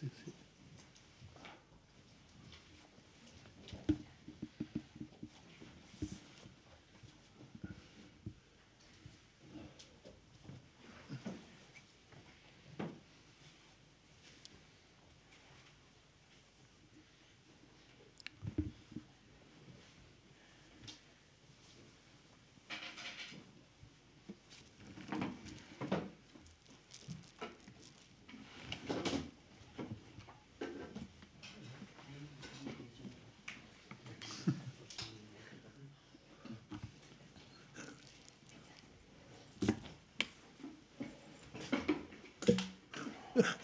sí, sí.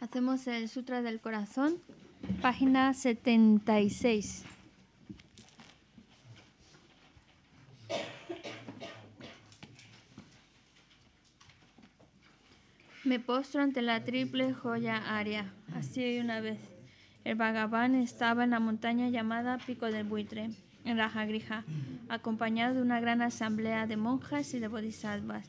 Hacemos el Sutra del Corazón, página 76. Me postro ante la triple joya área. Así una vez. El vagabán estaba en la montaña llamada Pico del Buitre, en Rajagrija, acompañado de una gran asamblea de monjas y de bodhisattvas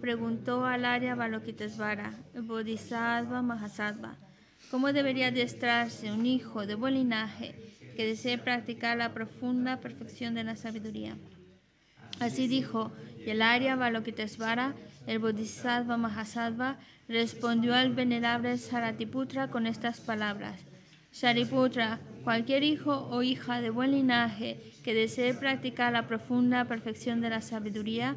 preguntó al Arya Balokitesvara, Bodhisattva Mahasattva, ¿cómo debería adiestrarse un hijo de buen linaje que desee practicar la profunda perfección de la sabiduría? Así dijo, y el área Balokitesvara, el Bodhisattva Mahasattva, respondió al venerable Saratiputra con estas palabras. Sariputra, cualquier hijo o hija de buen linaje que desee practicar la profunda perfección de la sabiduría,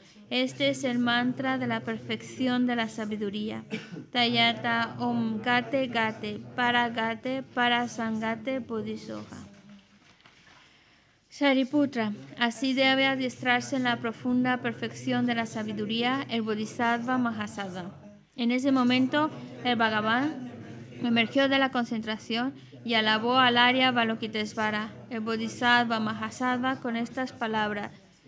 Este es el mantra de la perfección de la sabiduría. Tayata Om Gate Gate para sangate Bodhisoha. Shariputra, así debe adiestrarse en la profunda perfección de la sabiduría el Bodhisattva Mahasattva. En ese momento, el Bhagavan emergió de la concentración y alabó al Arya Balokitesvara, el Bodhisattva Mahasattva, con estas palabras.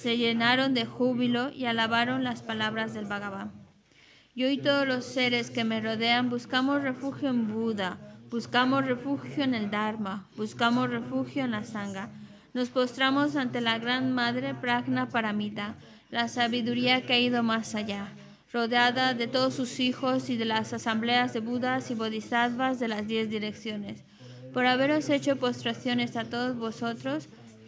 se llenaron de júbilo y alabaron las palabras del Bhagavan. Yo y todos los seres que me rodean buscamos refugio en Buda, buscamos refugio en el Dharma, buscamos refugio en la Sangha. Nos postramos ante la Gran Madre Pragna Paramita, la sabiduría que ha ido más allá, rodeada de todos sus hijos y de las asambleas de Budas y Bodhisattvas de las diez direcciones. Por haberos hecho postraciones a todos vosotros,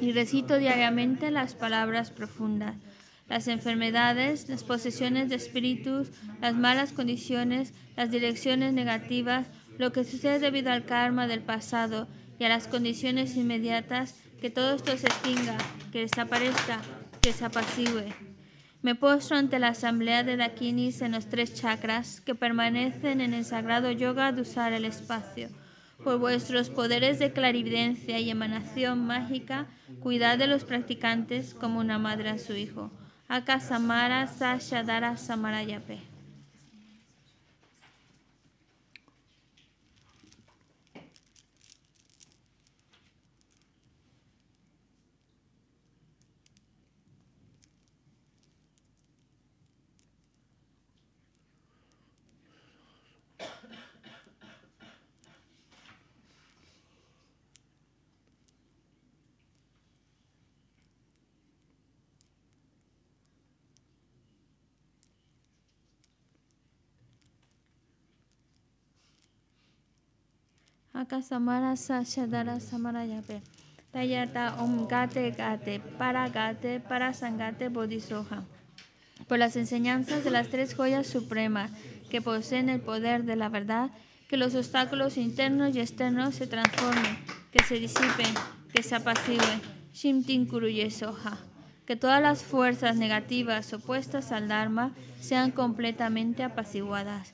y recito diariamente las palabras profundas. Las enfermedades, las posesiones de espíritus, las malas condiciones, las direcciones negativas, lo que sucede debido al karma del pasado y a las condiciones inmediatas, que todo esto se extinga, que desaparezca, que se apacigüe. Me postro ante la asamblea de Dakinis en los tres chakras que permanecen en el sagrado yoga de usar el espacio. Por vuestros poderes de clarividencia y emanación mágica, cuidad de los practicantes como una madre a su hijo. Aka Samara Sasha Dara Akasamara Samara Tayata Om Gate Por las enseñanzas de las tres joyas supremas que poseen el poder de la verdad, que los obstáculos internos y externos se transformen, que se disipen, que se apaciguen. Shimtin Que todas las fuerzas negativas opuestas al Dharma sean completamente apaciguadas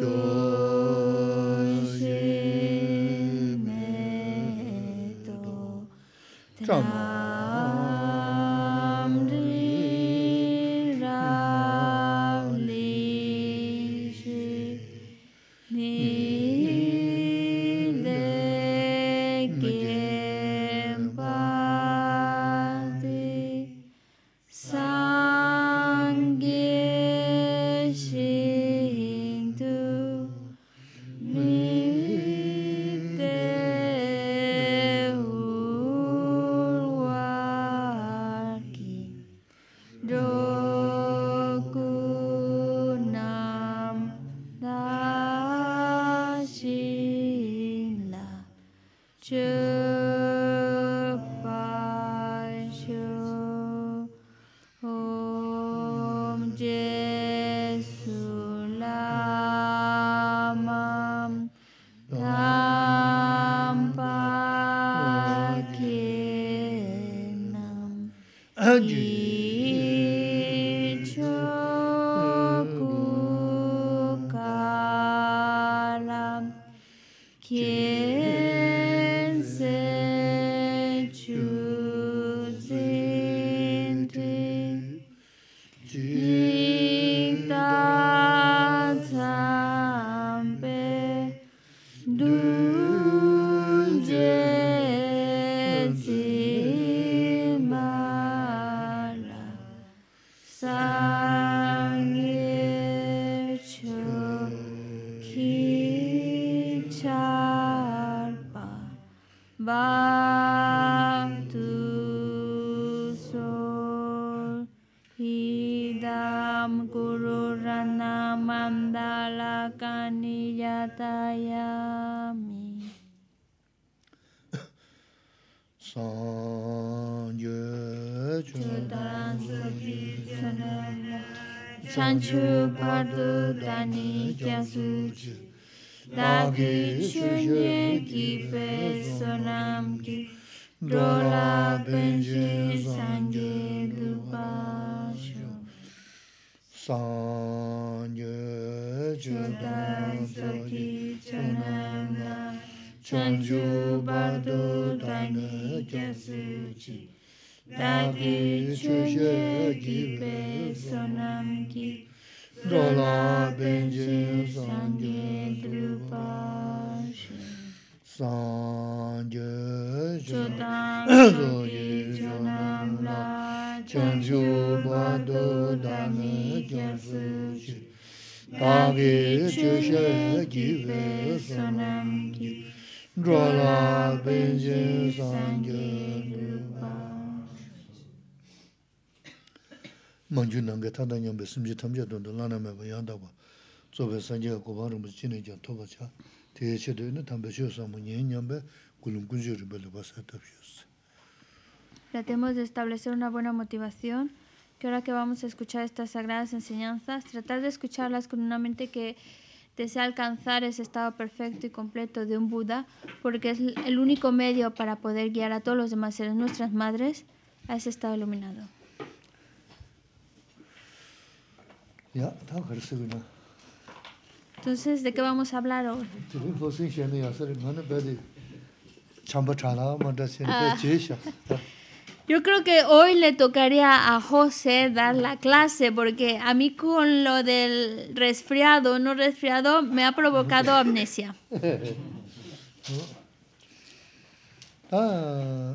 Joy. Tratemos de establecer una buena motivación que ahora que vamos a escuchar estas sagradas enseñanzas, tratar de escucharlas con una mente que desea alcanzar ese estado perfecto y completo de un Buda, porque es el único medio para poder guiar a todos los demás seres, nuestras madres, a ese estado iluminado. Entonces, ¿de qué vamos a hablar hoy? Ah. yo creo que hoy le tocaría a José dar la clase porque a mí con lo del resfriado, no resfriado, me ha provocado amnesia. Ah,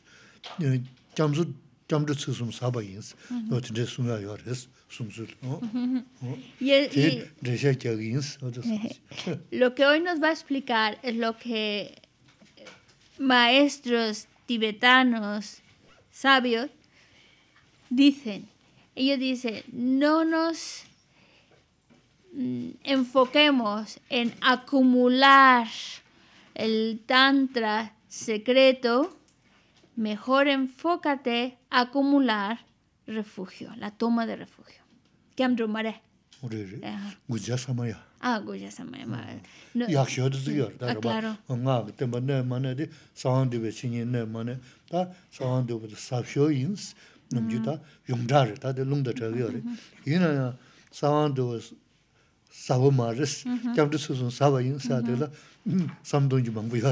lo que hoy nos va a explicar es lo que maestros tibetanos sabios dicen. Ellos dicen, no nos mm, enfoquemos en acumular el tantra secreto, mejor enfócate a acumular refugio, la toma de refugio. ¿Qué andro mare? Guja samaya. Ah, guja samaya. Mm. No, ya xio ah, mm. de ziyar, da ba. Nga de ma ne ma ne de sahan de be chin ne ma ne da de be sa xio yins num ji da yong de lung de zhe ge re. Yin sahan de sa bo ma re, jam de su sa sa de la sam dong mang bu ya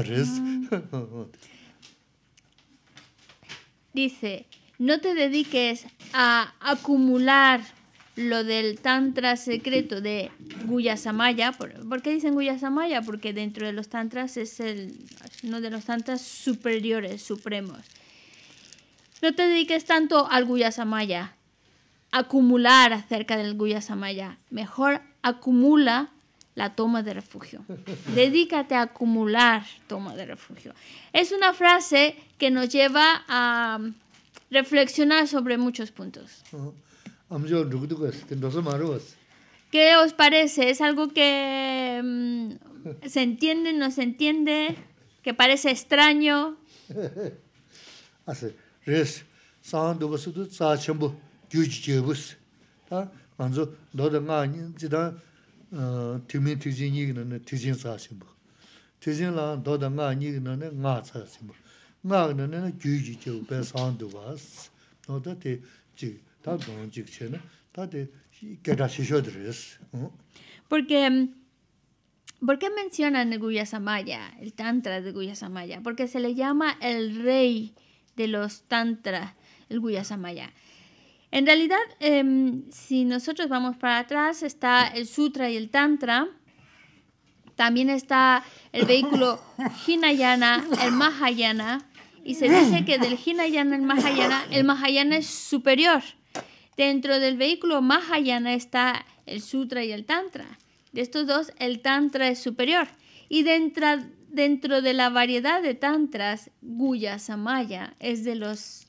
dice, no te dediques a acumular lo del tantra secreto de Guyasamaya. ¿Por, qué dicen Guyasamaya? Porque dentro de los tantras es el, uno de los tantras superiores, supremos. No te dediques tanto al Guyasamaya, acumular acerca del Guyasamaya. Mejor acumula la toma de refugio. Dedícate a acumular toma de refugio. Es una frase que nos lleva a reflexionar sobre muchos puntos. Uh-huh. ¿Qué os parece? ¿Es algo que mm, se entiende, no se entiende? ¿Que parece extraño? tīmī tījī nīgī nā tījī sā shīmbā. Tījī lā dōdā ngā nīgī nā ngā sā shīmbā. Ngā nā nā gyū jī jī wā bē sāndu wā sī. Nō tā tī jī, tā dōng jī chē nā, tā tī gārā shī shō dhī rī sī. Porque... Mm, ¿Por qué mencionan Guya Samaya, el Tantra de Guya Samaya? Porque se le llama el rey de los Tantra, el Guya Samaya. En realidad, em, si nosotros vamos para atrás, está el Sutra y el Tantra. También está el vehículo Hinayana, el Mahayana. Y se dice que del Hinayana al Mahayana, el Mahayana es superior. Dentro del vehículo Mahayana está el Sutra y el Tantra. De estos dos, el Tantra es superior. Y dentro, dentro de la variedad de Tantras, Guya Samaya es de los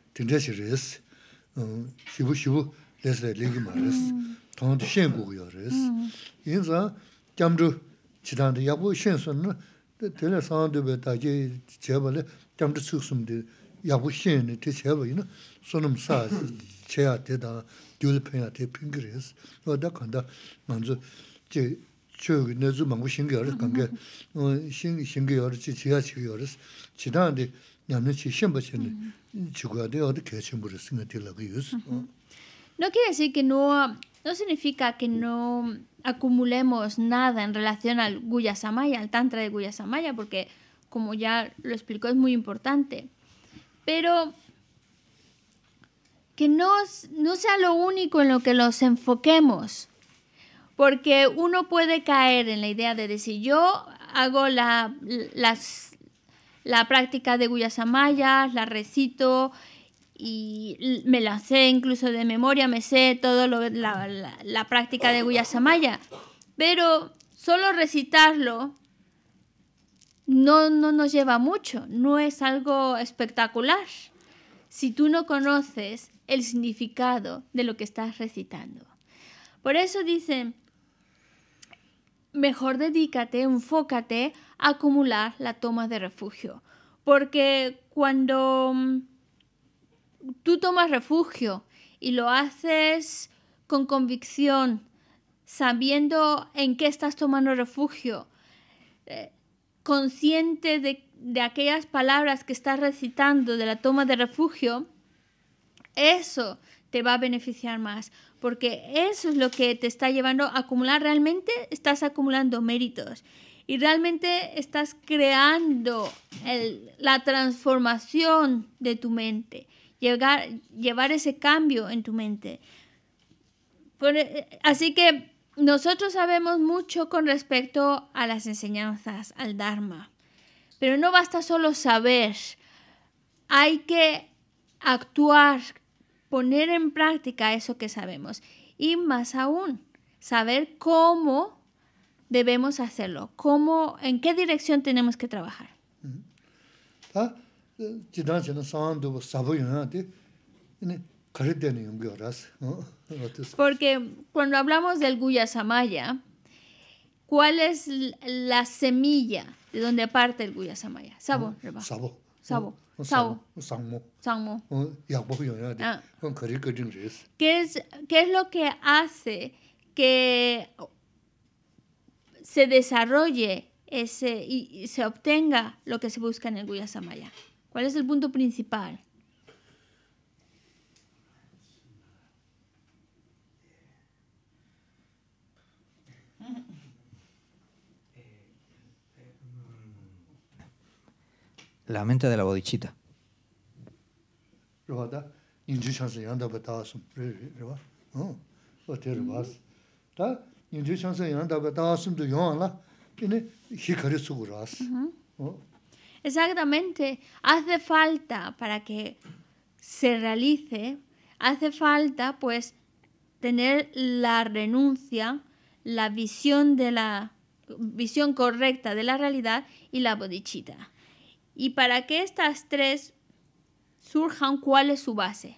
dīng dāshī 시부시부 shibu-shibu līgī ma rīs, tōng dī shīng gu gu yō rīs. Yīn sā, kiam rū chidāndi, yā gu shīng sō nā, tēnā sāndū bē, dā jī 신경을 bā lī, kiam rū tsūksum dī, No quiere decir que no, no significa que no acumulemos nada en relación al Samaya, al Tantra de Samaya, porque como ya lo explicó es muy importante. Pero que no, sea lo único en lo que los enfoquemos, porque uno puede caer en la idea de decir, yo hago las la práctica de guyasamayas, la recito y me la sé incluso de memoria, me sé toda la, práctica de guyasamaya. Pero solo recitarlo no, no nos lleva mucho, no es algo espectacular si tú no conoces el significado de lo que estás recitando. Por eso dicen, mejor dedícate, enfócate acumular la toma de refugio. Porque cuando mm, tú tomas refugio y lo haces con convicción, sabiendo en qué estás tomando refugio, eh, consciente de, de aquellas palabras que estás recitando de la toma de refugio, eso te va a beneficiar más, porque eso es lo que te está llevando a acumular realmente, estás acumulando méritos y realmente estás creando la transformación de tu mente, llevar ese cambio en tu mente. Eh, así que nosotros sabemos mucho con respecto a las enseñanzas, al Dharma, pero no basta solo saber, hay que actuar, poner en práctica eso que sabemos y más aún, saber cómo debemos hacerlo? ¿Cómo, ¿En qué dirección tenemos que trabajar? Porque cuando hablamos del Guya Samaya, ¿cuál es la semilla de donde parte el Guya Samaya? Sabo, Sabo. Sabo. Ah. ¿Qué es, ¿Qué es lo que hace que se desarrolle ese, y se obtenga lo que se busca en el Guayasamaya ¿Cuál es el punto principal? La mente de la bodichita. Exactamente. Hace falta, para que se realice, hace falta pues tener la renuncia, la visión de la visión correcta de la realidad y la bodichita. Y para que estas tres surjan, ¿cuál es su base?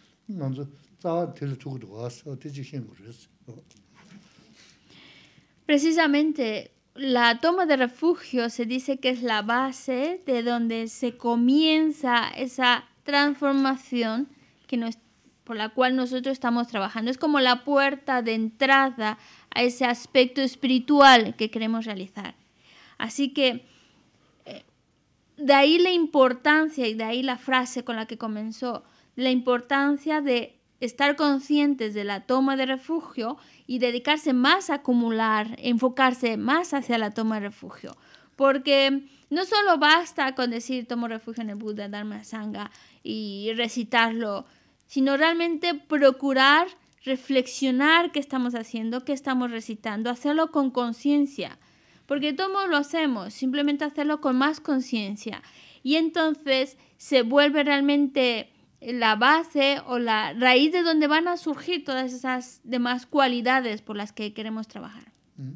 Precisamente la toma de refugio se dice que es la base de donde se comienza esa transformación que por la cual nosotros estamos trabajando. Es como la puerta de entrada a ese aspecto espiritual que queremos realizar. Así que eh, de ahí la importancia y de ahí la frase con la que comenzó la importancia de estar conscientes de la toma de refugio y dedicarse más a acumular, enfocarse más hacia la toma de refugio. Porque no solo basta con decir tomo refugio en el Buda, Dharma Sangha y recitarlo, sino realmente procurar reflexionar qué estamos haciendo, qué estamos recitando, hacerlo con conciencia. Porque todo lo hacemos, simplemente hacerlo con más conciencia. Y entonces se vuelve realmente la base o la raíz de donde van a surgir todas esas demás cualidades por las que queremos trabajar. Mm.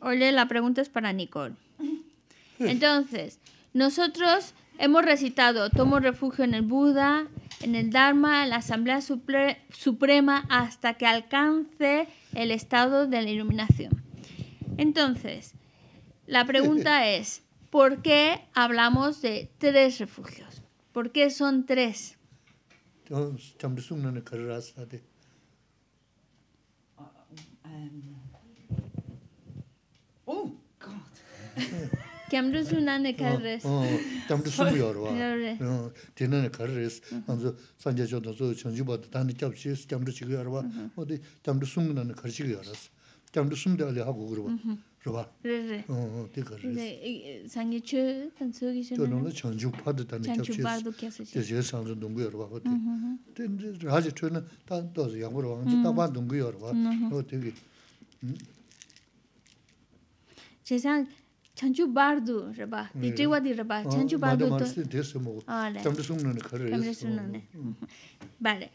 Oye, Y la pregunta es para Nicole. Entonces, nosotros Hemos recitado, tomo refugio en el Buda, en el Dharma, en la Asamblea Suprema, hasta que alcance el estado de la iluminación. Entonces, la pregunta es, ¿por qué hablamos de tres refugios? ¿Por qué son tres? 캠드스나네 카레스 어 캠드스부여로 와 저는 Mm. di Vale.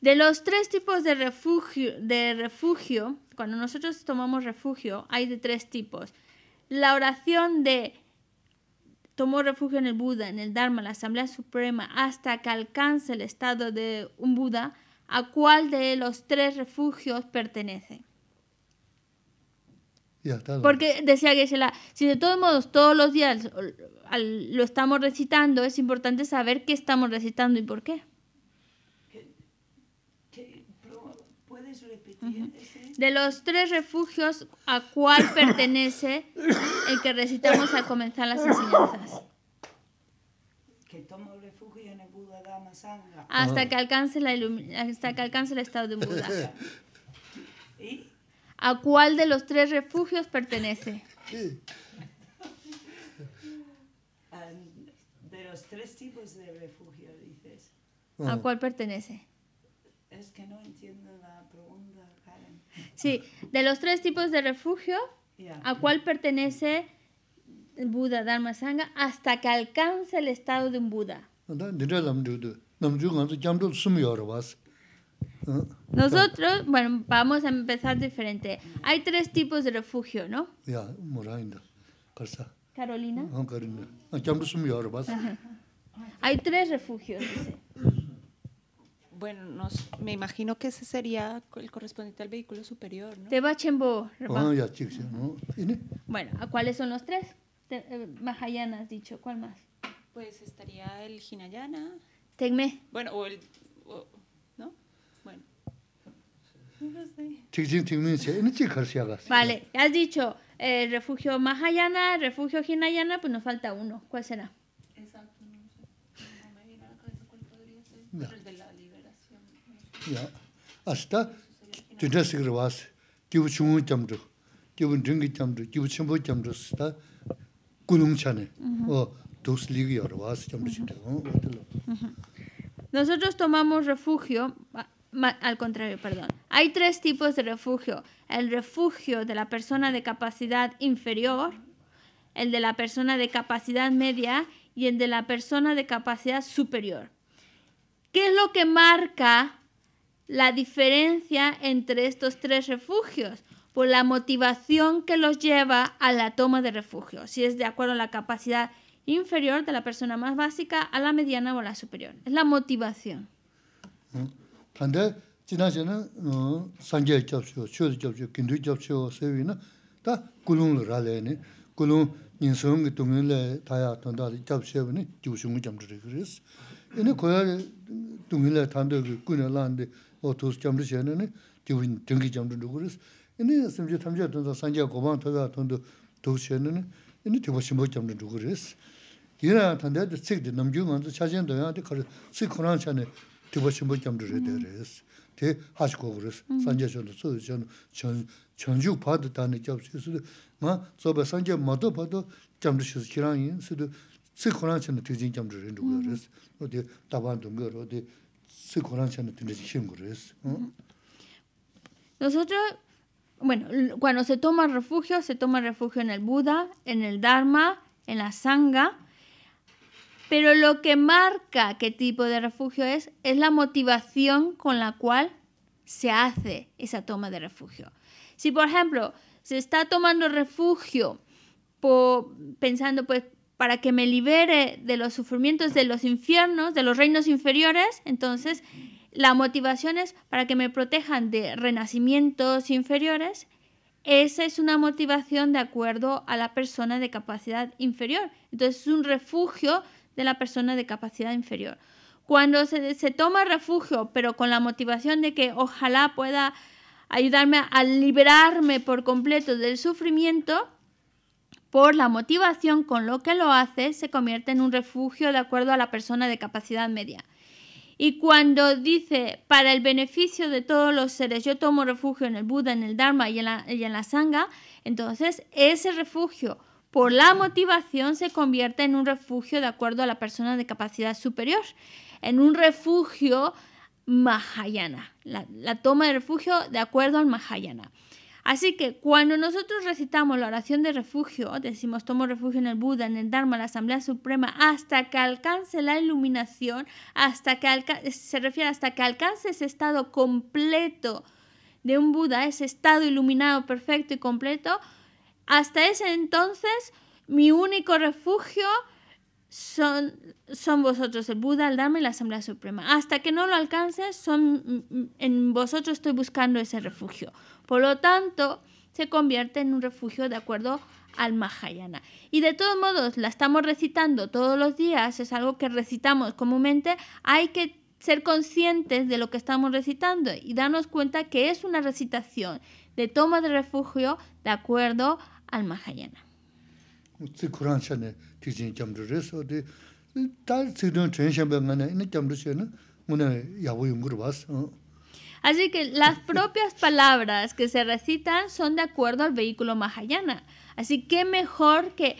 De los tres tipos de refugio, de refugio, cuando nosotros tomamos refugio, hay de tres tipos. La oración de tomó refugio en el Buda, en el Dharma, la Asamblea Suprema, hasta que alcance el estado de un Buda, ¿a cuál de los tres refugios pertenece? Porque decía que si de todos modos todos los días lo estamos recitando, es importante saber qué estamos recitando y por qué. De los tres refugios, ¿a cuál pertenece el que recitamos al comenzar las enseñanzas? Hasta que alcance la hasta el estado de Buda. ¿A cuál de los tres refugios pertenece? De los tres tipos de refugio, dices. ¿A cuál pertenece? Es que no entiendo la pregunta, Karen. Sí, de los tres tipos de refugio, ¿a cuál pertenece Buda Dharma Sangha hasta que alcance el estado de un Buda? Nosotros, bueno, vamos a empezar diferente. Hay tres tipos de refugio, ¿no? Ya, Carolina. Ah, Hay tres refugios, Bueno, me imagino que ese sería el correspondiente al vehículo superior, ¿no? Ah, ya, ¿no? Bueno, ¿a cuáles son los tres? Eh, Mahayana has dicho, ¿cuál más? Pues estaría el Hinayana. Bueno, o el Vale, has dicho eh, refugio Mahayana, refugio Hinayana, pues nos falta uno. ¿Cuál será? Exacto, no sé. No me viene a la cabeza cuál podría ser, el de la liberación. Ya. Hasta Tunasigravas, Tibu Chungu Chamdru, Tibu Dringi Chamdru, Tibu Chumbu Chamdru, hasta Kulungchane, o oh, Dos Ligi Arvas Chamdru. Nosotros tomamos refugio ah, al contrario, perdón. Hay tres tipos de refugio. El refugio de la persona de capacidad inferior, el de la persona de capacidad media y el de la persona de capacidad superior. ¿Qué es lo que marca la diferencia entre estos tres refugios? Por la motivación que los lleva a la toma de refugio, si es de acuerdo a la capacidad inferior de la persona más básica a la mediana o a la superior. Es la motivación. Mm. tanda jina jina sanjaya kyabshio, shio kyabshio, gintu kyabshio sewi na ta kulung ra le ne, kulung nyingsung ki tungin le taya tanda kyabshio wani kibushungu kyamdhari kiris. Ini koya tungin le tanda ki kuna lande otos kyamdhari xe nani kibun tingi kyamdhari kiris. Ini samjia tamjia tanda sanjaya gobaan taya tanda togu xe nani, ini tiba shimbo tanda tīpa shīmbu kiamdhū rē tē rē sī, tē hāshī kōgu rē sī, sāngyā shāndu, sōdhī shāndu, chāngyū pādu tāni kiab sī, sī mā tsōba sāngyā mātō pādu kiamdhū shī sī kirāng yīn, sī tū sī khurāng chāndu tūjīn kiamdhū rē ndhū rē sī, o tē tāpān tūnggā rō, tē sī khurāng chāndu tūjīn kiamdhū rē Nosotros, bueno, cuando se toma refugio, se toma refugio en el Buda, en el Dharma, en la Sangha, pero lo que marca qué tipo de refugio es es la motivación con la cual se hace esa toma de refugio. Si, por ejemplo, se está tomando refugio pensando, pues, para que me libere de los sufrimientos de los infiernos, de los reinos inferiores, entonces la motivación es para que me protejan de renacimientos inferiores. Esa es una motivación de acuerdo a la persona de capacidad inferior. Entonces es un refugio de la persona de capacidad inferior. Cuando se, toma refugio, pero con la motivación de que ojalá pueda ayudarme a liberarme por completo del sufrimiento, por la motivación con lo que lo hace, se convierte en un refugio de acuerdo a la persona de capacidad media. Y cuando dice, para el beneficio de todos los seres, yo tomo refugio en el Buda, en el Dharma y en la, y en la Sangha, entonces ese refugio por la motivación se convierte en un refugio de acuerdo a la persona de capacidad superior, en un refugio Mahayana, la, toma de refugio de acuerdo al Mahayana. Así que cuando nosotros recitamos la oración de refugio, decimos tomo refugio en el Buda, en el Dharma, en la Asamblea Suprema, hasta que alcance la iluminación, hasta que se refiere hasta que alcance ese estado completo de un Buda, ese estado iluminado, perfecto y completo, hasta ese entonces, mi único refugio son, son vosotros, el Buda, el Dharma y la Asamblea Suprema. Hasta que no lo alcances, son, en vosotros estoy buscando ese refugio. Por lo tanto, se convierte en un refugio de acuerdo al Mahayana. Y de todos modos, la estamos recitando todos los días, es algo que recitamos comúnmente, hay que ser conscientes de lo que estamos recitando y darnos cuenta que es una recitación de toma de refugio de acuerdo a al Mahayana. Así que las propias palabras que se recitan son de acuerdo al vehículo Mahayana. Así que mejor que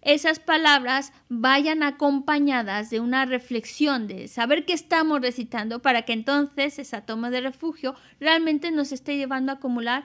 esas palabras vayan acompañadas de una reflexión, de saber qué estamos recitando, para que entonces esa toma de refugio realmente nos esté llevando a acumular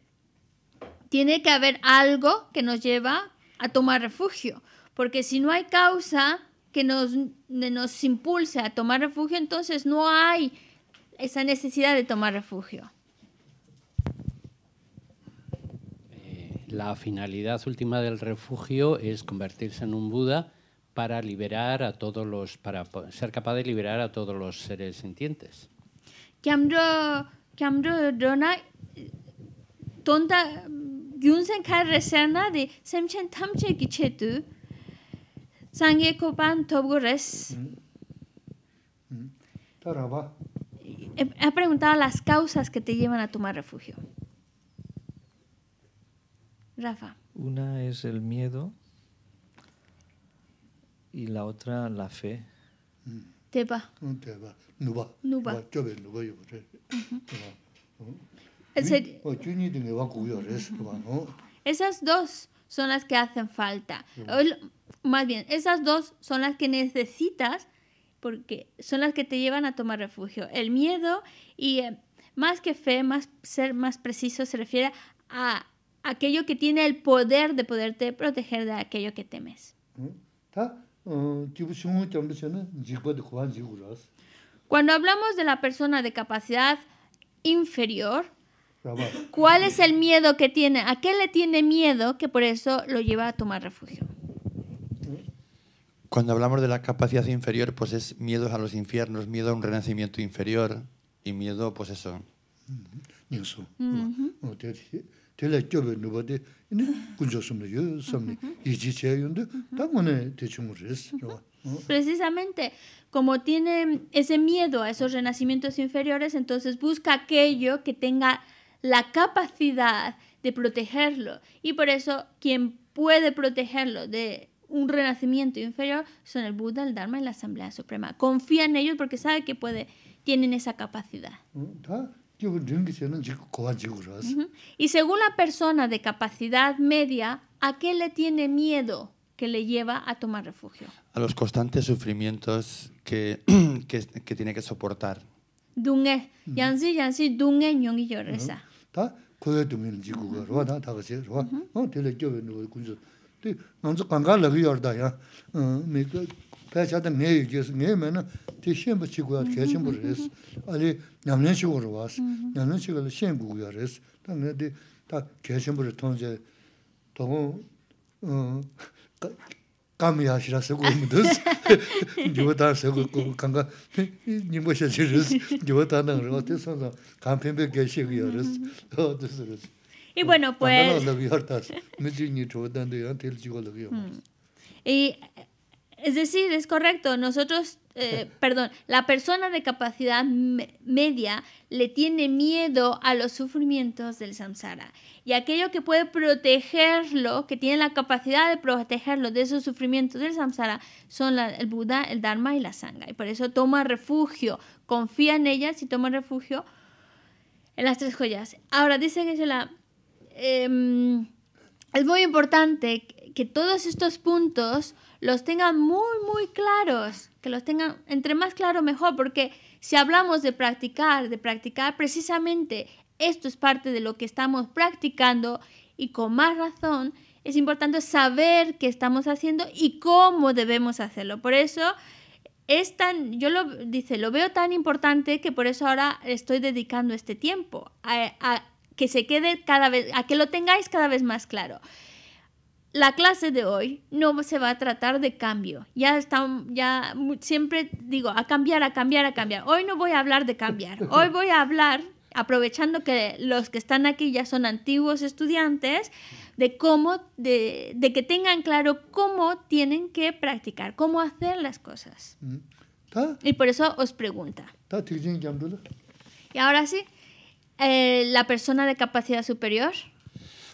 tiene que haber algo que nos lleva a tomar refugio, porque si no hay causa que nos, nos impulse a tomar refugio, entonces no hay esa necesidad de tomar refugio. Eh, la finalidad última del refugio es convertirse en un Buda para liberar a todos los para ser capaz de liberar a todos los seres sintientes. tonta gyunsen de semchen tamche sangye kopan preguntado las causas que te llevan a tomar refugio. Rafa. Una es el miedo y la otra la fe. Teba. Teba. Nuba. No va. no pues, esas dos son las que hacen falta. más bien, esas dos son las que necesitas porque son las que te llevan a tomar refugio. El miedo y eh, más que fe, más ser más preciso se refiere a aquello que tiene el poder de poderte proteger de aquello que temes. ¿Mm? Ah, Cuando hablamos de la persona de capacidad inferior, ¿Cuál es el miedo que tiene? ¿A qué le tiene miedo que por eso lo lleva a tomar refugio? Cuando hablamos de la capacidad inferior, pues es miedo a los infiernos, miedo a un renacimiento inferior y miedo, pues eso. Precisamente, como tiene ese miedo a esos renacimientos inferiores, entonces busca aquello que tenga la capacidad de protegerlo. Y por eso quien puede protegerlo de un renacimiento inferior son el Buda, el Dharma y la Asamblea Suprema. Confía en ellos porque sabe que puede, tienen esa capacidad. Y según la persona de capacidad media, ¿a qué le tiene miedo que le lleva a tomar refugio? A los constantes sufrimientos que, que, tiene que soportar. 다 koya dungin jigu kwa rwa dhan thakasi 거 tila gyobe nukwa kunzu. Ti nanzu kanka lagu yorda ya, pachata nge yu jesu, nge yu mena ti shenpa chigu ya kachinpo res, ali nyamlin shigu rwa as, ta Y bueno, pues... Es decir, es correcto, nosotros eh, perdón, la persona de capacidad media le tiene miedo a los sufrimientos del samsara. Y aquello que puede protegerlo, que tiene la capacidad de protegerlo de esos sufrimientos del samsara, son el Buda, el Dharma y la Sangha. Y por eso toma refugio, confía en ellas y toma refugio en las tres joyas. Ahora, dice que es la... es muy importante que todos estos puntos los tengan muy, muy claros, que los tengan entre más claro mejor, porque si hablamos de practicar, de practicar precisamente esto es parte de lo que estamos practicando y con más razón es importante saber qué estamos haciendo y cómo debemos hacerlo. Por eso es tan, yo lo dice, lo veo tan importante que por eso ahora estoy dedicando este tiempo a, que se quede cada vez, a que lo tengáis cada vez más claro la clase de hoy no se va a tratar de cambio. Ya ya siempre digo, a cambiar, a cambiar, a cambiar. Hoy no voy a hablar de cambiar. Hoy voy a hablar, aprovechando que los que están aquí ya son antiguos estudiantes, de cómo, de, que tengan claro cómo tienen que practicar, cómo hacer las cosas. Mm. Y por eso os pregunta. Y ahora sí, eh, la persona de capacidad superior.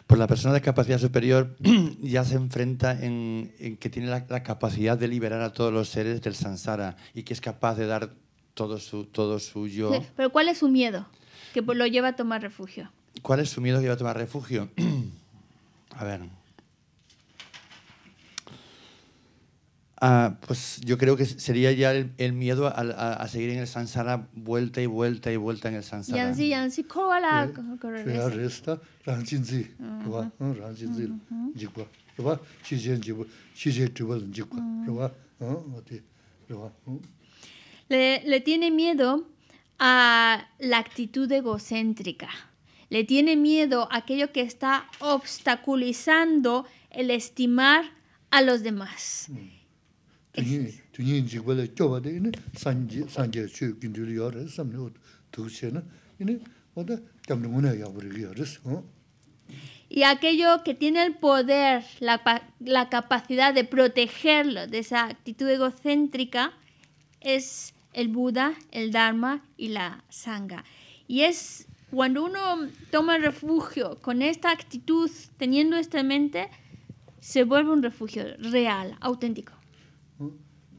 Pues la persona de capacidad superior ya se enfrenta en, que tiene la, capacidad de liberar a todos los seres del sansara y que es capaz de dar todo su, todo suyo. yo. Pero ¿cuál es su miedo que lo lleva a tomar refugio? ¿Cuál es su miedo que lleva a tomar refugio? a ver. Ah, pues yo creo que sería ya el, miedo a, seguir en el sansara vuelta y vuelta y vuelta en el sansara. Le, tiene miedo a la actitud egocéntrica. Le tiene miedo a aquello que está obstaculizando el estimar a los demás. Mm. Y aquello que tiene el poder, la, la capacidad de protegerlo de esa actitud egocéntrica, es el Buda, el Dharma y la Sangha. Y es cuando uno toma refugio con esta actitud, teniendo esta mente, se vuelve un refugio real, auténtico.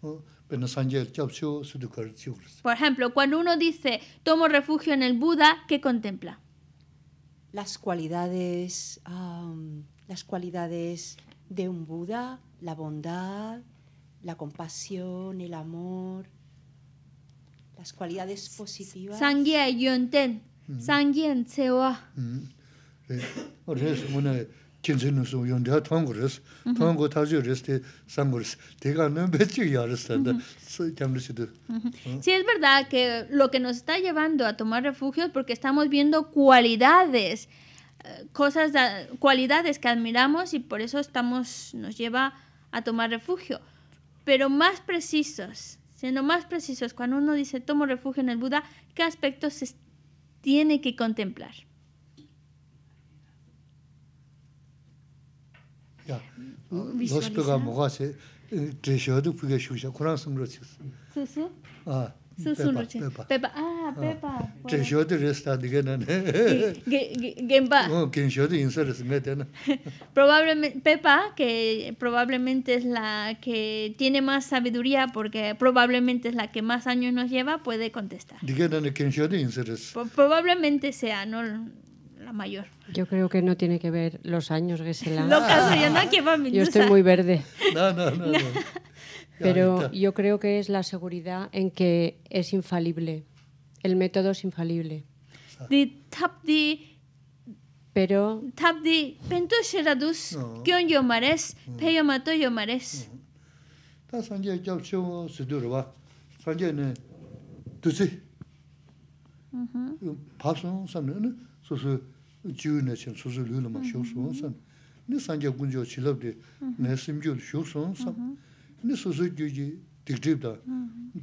Por ejemplo, cuando uno dice, tomo refugio en el Buda, ¿qué contempla? Las cualidades, las cualidades de un Buda, la bondad, la compasión, el amor, las cualidades positivas. Sangye yonten, sangye una si mm-hmm. mm-hmm. mm-hmm. ah. Sí, es verdad que lo que nos está llevando a tomar refugio es porque estamos viendo cualidades, eh, cosas, ah, cualidades que admiramos y por eso estamos, nos lleva a tomar refugio. Pero más precisos, siendo más precisos, cuando uno dice tomo refugio en el Buda, ¿qué aspectos tiene que contemplar? No esto va más, eh, Tetsuo de Fujisawa, claro, son los chicos. Ah. Sí, sí, Peppa, ah, ah Peppa. Tetsuo de está diciendo, ¿qué? Genba. Oh, Gencho de insoles mete, ¿no? Probablemente Peppa, que probablemente es la que tiene más sabiduría porque probablemente es la que más años nos lleva, puede contestar. Dijeron no Gencho de insoles. Probablemente sea no la mayor. Yo creo que no tiene que ver los años, Gisela. No, yo estoy muy verde. no, no. no. no. Pero yo creo que es la seguridad en que es infalible. El método es infalible. The tap the pero tap the pentuşeradus gön yomares mm. peyamato yomares. Mm. Ta sanje jab şu sudur va. Sanje ne tusi. Mhm. paso ne sanını susu chiyu na chiyan suzu lyo loma xio xiong xiong xiong ni sanjia kunjio xilabde na ximkyo xio xiong xiong xiong ni suzu kiyo ki dikdi bda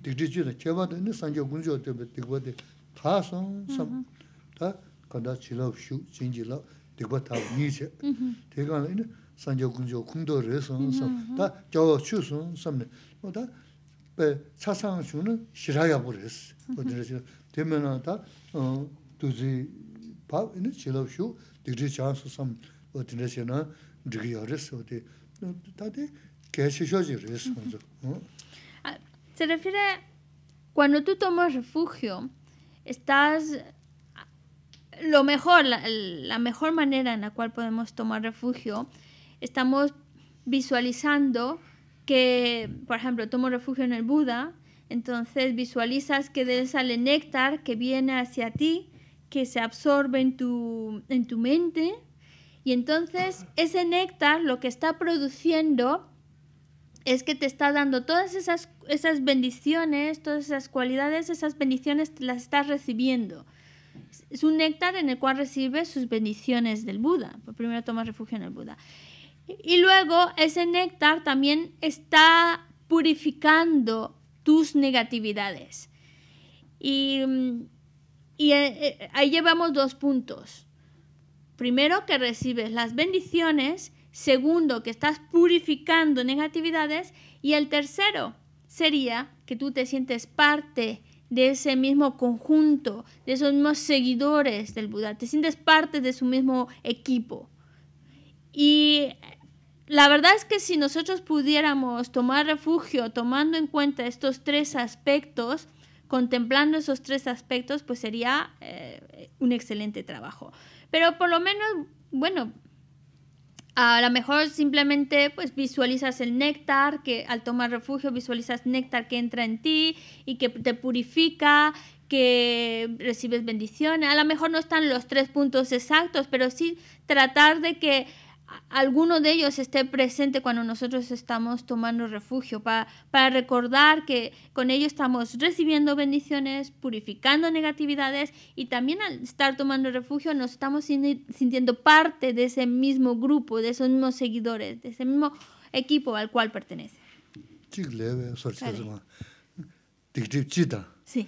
dikdi chiyo na kia bada ni sanjia kunjio diba dikba xiong xiong xiong da kanda xilab xio jing jilab dikba tabi nyi xe tekaanla ni sanjia kunjio Se refiere, cuando tú tomas refugio, estás lo mejor, la, la, mejor manera en la cual podemos tomar refugio, estamos visualizando que, por ejemplo, tomo refugio en el Buda, entonces visualizas que de él sale néctar que viene hacia ti, que se absorbe en tu, en tu mente y entonces ese néctar lo que está produciendo es que te está dando todas esas, esas bendiciones, todas esas cualidades, esas bendiciones las estás recibiendo. Es un néctar en el cual recibe sus bendiciones del Buda. Primero tomas refugio en el Buda. Y luego ese néctar también está purificando tus negatividades. Y mm, y eh, eh, ahí llevamos dos puntos. Primero, que recibes las bendiciones. Segundo, que estás purificando negatividades. Y el tercero sería que tú te sientes parte de ese mismo conjunto, de esos mismos seguidores del Buda. Te sientes parte de su mismo equipo. Y la verdad es que si nosotros pudiéramos tomar refugio tomando en cuenta estos tres aspectos, contemplando esos tres aspectos, pues sería eh, un excelente trabajo. Pero por lo menos, bueno, a lo mejor simplemente pues visualizas el néctar que al tomar refugio visualizas néctar que entra en ti y que te purifica, que recibes bendiciones. A lo mejor no están los tres puntos exactos, pero sí tratar de que alguno de ellos esté presente cuando nosotros estamos tomando refugio, para, para, recordar que con ellos estamos recibiendo bendiciones, purificando negatividades y también al estar tomando refugio nos estamos sintiendo parte de ese mismo grupo, de esos mismos seguidores, de ese mismo equipo al cual pertenece. Eh, sí.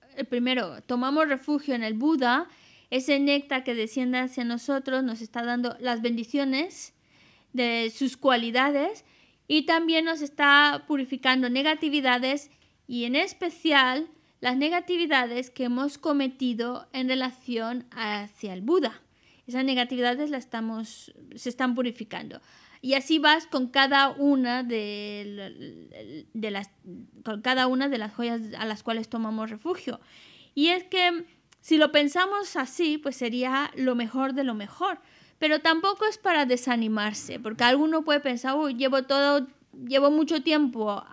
el primero, tomamos refugio en el Buda, ese néctar que desciende hacia nosotros nos está dando las bendiciones de sus cualidades y también nos está purificando negatividades y en especial las negatividades que hemos cometido en relación hacia el Buda. Esas negatividades se están purificando. Y así vas con cada una de, las, con cada una de las joyas a las cuales tomamos refugio. Y es que si lo pensamos así, pues sería lo mejor de lo mejor. Pero tampoco es para desanimarse, porque alguno puede pensar, uy, llevo todo llevo mucho tiempo ah,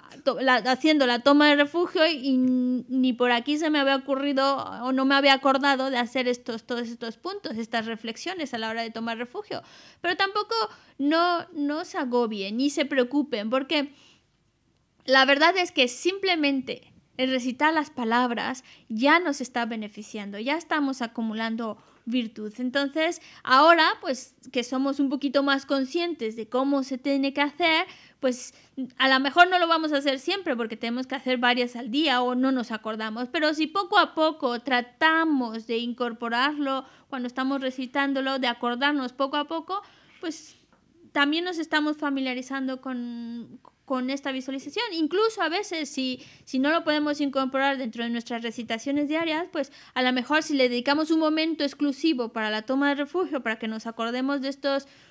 haciendo la toma de refugio y, ni por aquí se me había ocurrido o no me había acordado de hacer estos, todos estos puntos, estas reflexiones a la hora de tomar refugio. Pero tampoco no, no se agobien ni se preocupen, porque la verdad es que simplemente el recitar las palabras ya nos está beneficiando, ya estamos acumulando virtud. Entonces, ahora pues que somos un poquito más conscientes de cómo se tiene que hacer, pues a lo mejor no lo vamos a hacer siempre porque tenemos que hacer varias al día o no nos acordamos, pero si poco a poco tratamos de incorporarlo cuando estamos recitándolo, de acordarnos poco a poco, pues también nos estamos familiarizando con, esta visualización. Incluso a veces, si, si no lo podemos incorporar dentro de nuestras recitaciones diarias, pues a lo mejor si le dedicamos un momento exclusivo para la toma de refugio, para que nos acordemos de estos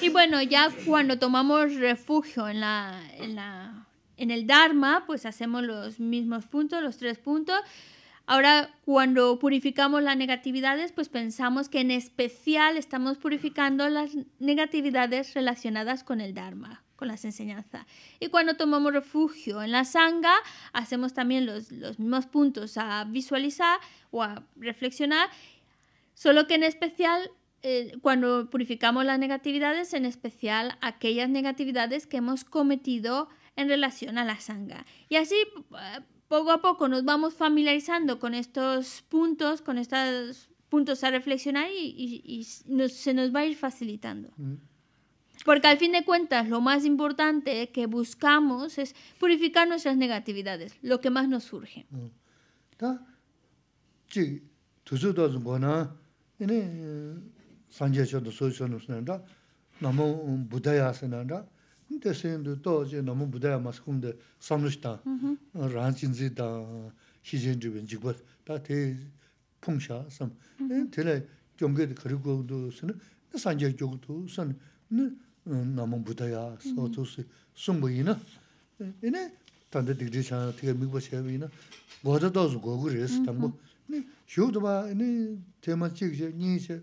Y bueno, ya cuando tomamos refugio en, en, el Dharma, pues hacemos los mismos puntos, los tres puntos. Ahora, cuando purificamos las negatividades, pues pensamos que en especial estamos purificando las negatividades relacionadas con el Dharma, con las enseñanzas. Y cuando tomamos refugio en la Sangha, hacemos también los, los mismos puntos a visualizar o a reflexionar, solo que en especial eh, cuando purificamos las negatividades, en especial aquellas negatividades que hemos cometido en relación a la sangha. Y así eh, poco a poco nos vamos familiarizando con estos puntos, con estos puntos a reflexionar y, se nos va a ir facilitando. Mm. Porque al fin de cuentas lo más importante que buscamos es purificar nuestras negatividades, lo que más nos surge. sāngyā chātā sōyō sōyō nō sōyō nā rā, nā mō buddhaya sōyō nā rā, nā tā sōyō nō tō jē nā mō buddhaya 부다야 sōyō nā 이네 mō sōyō nā sā mō shi tā, rā chīn zi tā, hī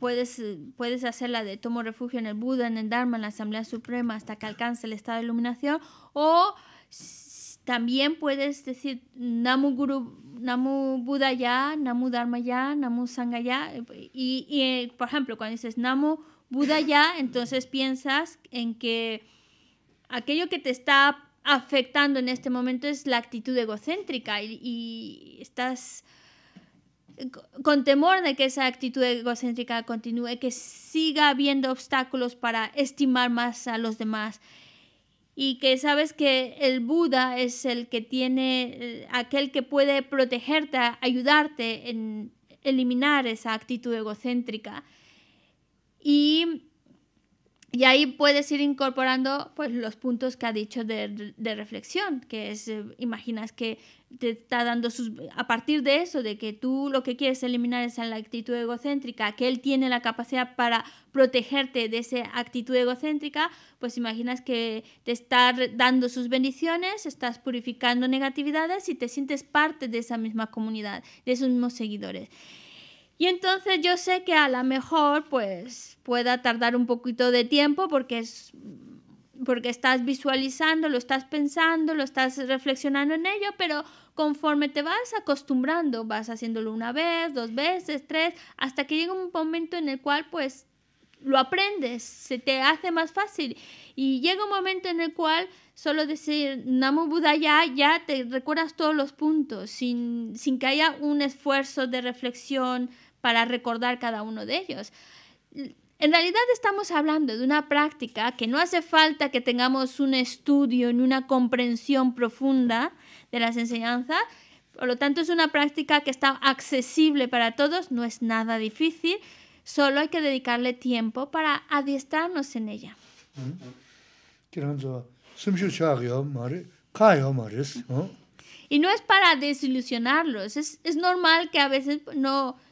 puedes, eh, puedes la de tomo refugio en el Buda, en el Dharma, en la Asamblea Suprema, hasta que alcance el estado de iluminación, o también puedes decir Namu Guru, Namu Buda ya, Namu Dharma ya, Namu Sangha ya, y, y por ejemplo, cuando dices Namu Buda ya, entonces piensas en que aquello que te está afectando en este momento es la actitud egocéntrica y, y estás con temor de que esa actitud egocéntrica continúe, que siga habiendo obstáculos para estimar más a los demás y que sabes que el Buda es el que tiene, eh, aquel que puede protegerte, ayudarte en eliminar esa actitud egocéntrica. Y y ahí puedes ir incorporando pues, los puntos que ha dicho de, reflexión, que es, eh, imaginas que te está dando sus... A partir de eso, de que tú lo que quieres eliminar es la actitud egocéntrica, que él tiene la capacidad para protegerte de esa actitud egocéntrica, pues imaginas que te está dando sus bendiciones, estás purificando negatividades y te sientes parte de esa misma comunidad, de esos mismos seguidores. Y entonces yo sé que a lo mejor pues pueda tardar un poquito de tiempo porque es porque estás visualizando, lo estás pensando, lo estás reflexionando en ello, pero conforme te vas acostumbrando, vas haciéndolo una vez, dos veces, tres, hasta que llega un momento en el cual pues lo aprendes, se te hace más fácil. Y llega un momento en el cual solo decir Namo Buddha ya, ya te recuerdas todos los puntos, sin, sin que haya un esfuerzo de reflexión para recordar cada uno de ellos. En realidad estamos hablando de una práctica que no hace falta que tengamos un estudio ni una comprensión profunda de las enseñanzas, por lo tanto es una práctica que está accesible para todos, no es nada difícil, solo hay que dedicarle tiempo para adiestrarnos en ella. Mm-hmm. Mm-hmm. Y no es para desilusionarlos, es, es normal que a veces no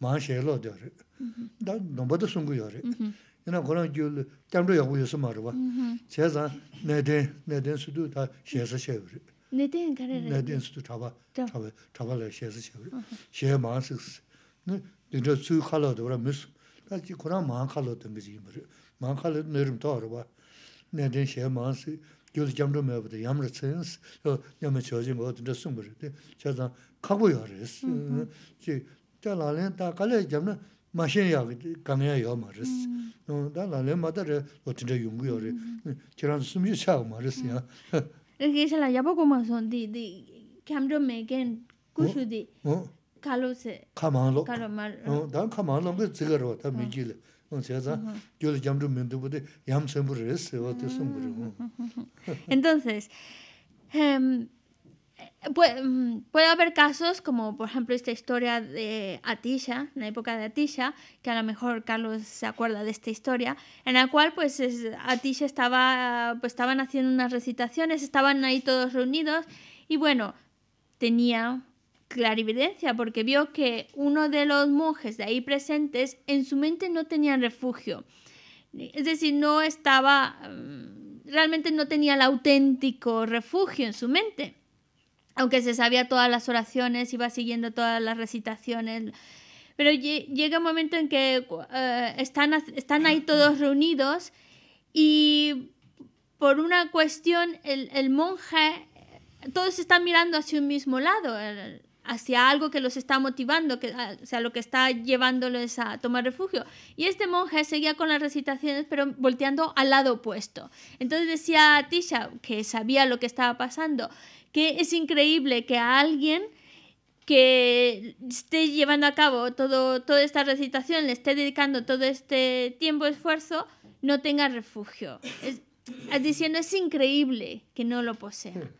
maa xe 넘버도 diyo re, mm-hmm. daa nomba da sungu yo re. Yina mm-hmm. kora yu tiamdo yagu yusu maa rwa, mm-hmm. xe zan neden, neden sudu daa xe sa xe yo re. Neden kare re? Neden sudu chaba, chaba, chaba la xe sa xe yo re. maa xe xe. Dinda tsui ka loo diyo daa ji kora maa ka loo Maa maa maa tā lālēn tā kālē yam nā māshēn yā kāngyā yō mā rīs. Tā lālēn mā tā rē o tīndā yungu yō rī, kīrān sūm yū chā mā rīs yā. Kēshā lā 미지레 kōmā sōn dī, dī kiam rō mē kēn kūshū dī, kālō mē Puede, mm, puede, haber casos como por ejemplo esta historia de Atisha, en la época de Atisha, que a lo mejor Carlos se acuerda de esta historia, en la cual pues Atisha estaba, pues, estaban haciendo unas recitaciones, estaban ahí todos reunidos y bueno, tenía clarividencia porque vio que uno de los monjes de ahí presentes en su mente no tenía refugio. Es decir, no estaba, mm, realmente no tenía el auténtico refugio en su mente aunque se sabía todas las oraciones, iba siguiendo todas las recitaciones. Pero llega un momento en que eh, están, están ahí todos reunidos y por una cuestión el, monje, todos están mirando hacia un mismo lado hacia algo que los está motivando, que, o sea, lo que está llevándoles a tomar refugio. Y este monje seguía con las recitaciones, pero volteando al lado opuesto. Entonces decía a Tisha, que sabía lo que estaba pasando, que es increíble que a alguien que esté llevando a cabo toda esta recitación, le esté dedicando todo este tiempo, y esfuerzo, no tenga refugio. Es, diciendo, es increíble que no lo posea.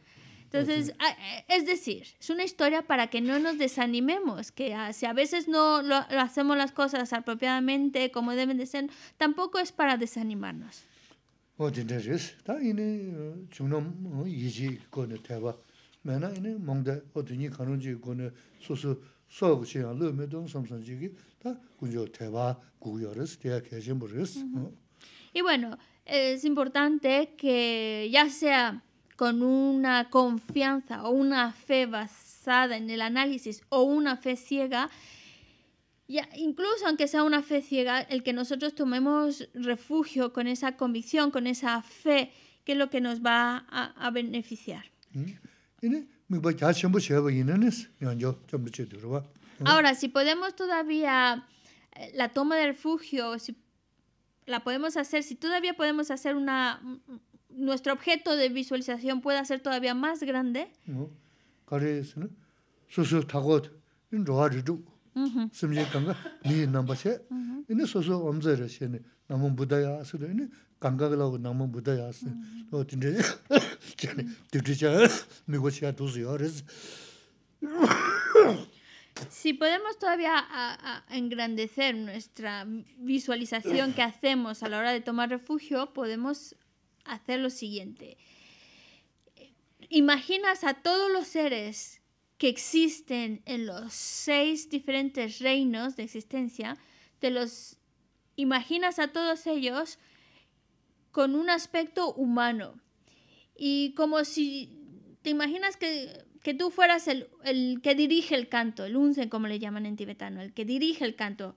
Entonces, eh, es decir, es una historia para que no nos desanimemos, que ah, si a veces no lo, hacemos las cosas apropiadamente como deben de ser, tampoco es para desanimarnos. Y bueno, es importante que ya sea con una confianza o una fe basada en el análisis o una fe ciega, ya, incluso aunque sea una fe ciega, el que nosotros tomemos refugio con esa convicción, con esa fe, que es lo que nos va a, a beneficiar. ¿Mm? ¿Mm? Ahora, si podemos todavía eh, la toma de refugio, si la podemos hacer, si todavía podemos hacer una, nuestro objeto de visualización pueda ser todavía más grande. Si podemos todavía engrandecer nuestra visualización que hacemos a la hora de tomar refugio, podemos hacer lo siguiente. Imaginas a todos los seres que existen en los seis diferentes reinos de existencia, te los imaginas a todos ellos con un aspecto humano. Y como si te imaginas que, tú fueras el, que dirige el canto, el unse como le llaman en tibetano, el que dirige el canto.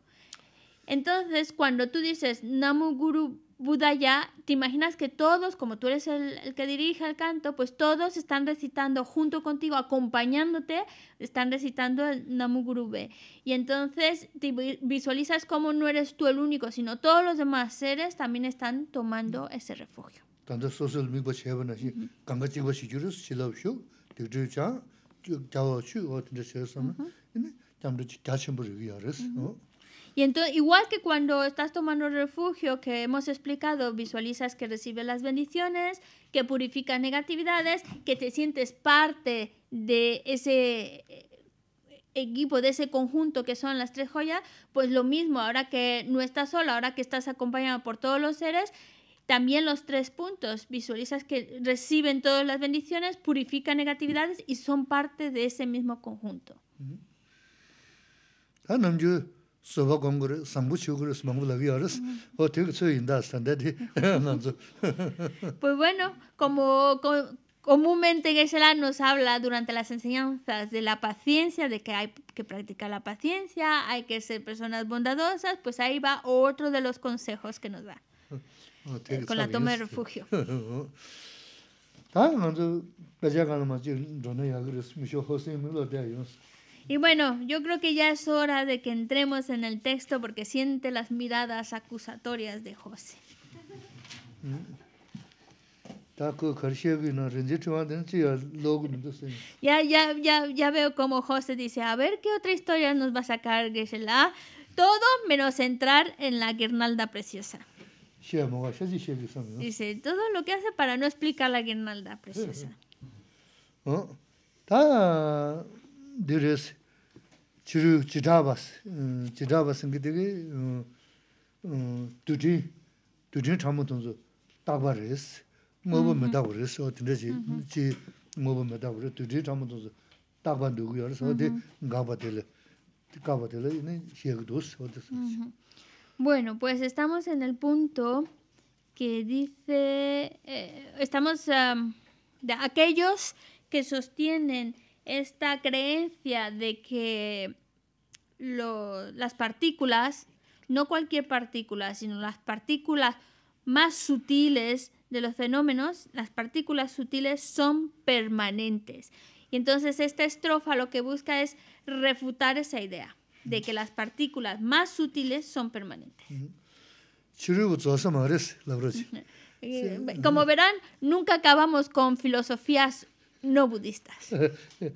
Entonces, cuando tú dices Namu Guru Buda ya, te imaginas que todos, como tú eres el, que dirige el canto, pues todos están recitando junto contigo, acompañándote, están recitando el Namugurube. Y entonces visualizas como no eres tú el único, sino todos los demás seres también están tomando mm. ese refugio. Y entonces, igual que cuando estás tomando refugio, que hemos explicado, visualizas que recibes las bendiciones, que purificas negatividades, que te sientes parte de ese eh, equipo, de ese conjunto que son las tres joyas, pues lo mismo, ahora que no estás sola, ahora que estás acompañado por todos los seres, también los tres puntos, visualizas que reciben todas las bendiciones, purifican negatividades y son parte de ese mismo conjunto. Mm-hmm. Ah, no, yo... Oh, pues bueno, como comúnmente geshe nos habla durante las enseñanzas de la paciencia, de que hay que practicar la paciencia, hay que ser personas bondadosas, pues ahí va otro de los consejos que nos da. Oh, con la toma de refugio. Ah, y bueno, yo creo que ya es hora de que entremos en el texto porque siente las miradas acusatorias de José. Ya, ya, ya, ya veo como José dice, a ver qué otra historia nos va a sacar Gisela, Todo menos entrar en la guirnalda preciosa. Dice, todo lo que hace para no explicar la guirnalda preciosa. ¿Ah? chiru chidabas, chidabas ngi digi dudin, dudin chamu tunzu dagba res, mobo me dagba res, o tinda chi, chi mobo me dagba res, dudin chamu tunzu dagba ndugu yor, o di ngaba tele, ngaba tele, ini xiegu dus, o di Bueno, pues estamos en el punto que dice, eh, estamos um, de aquellos que sostienen esta creencia de que las partículas, no cualquier partícula, sino las partículas más sutiles de los fenómenos, las partículas sutiles son permanentes. Y entonces esta estrofa lo que busca es refutar esa idea de que las partículas más sutiles son permanentes. Eh, como verán, nunca acabamos con filosofías no budistas. que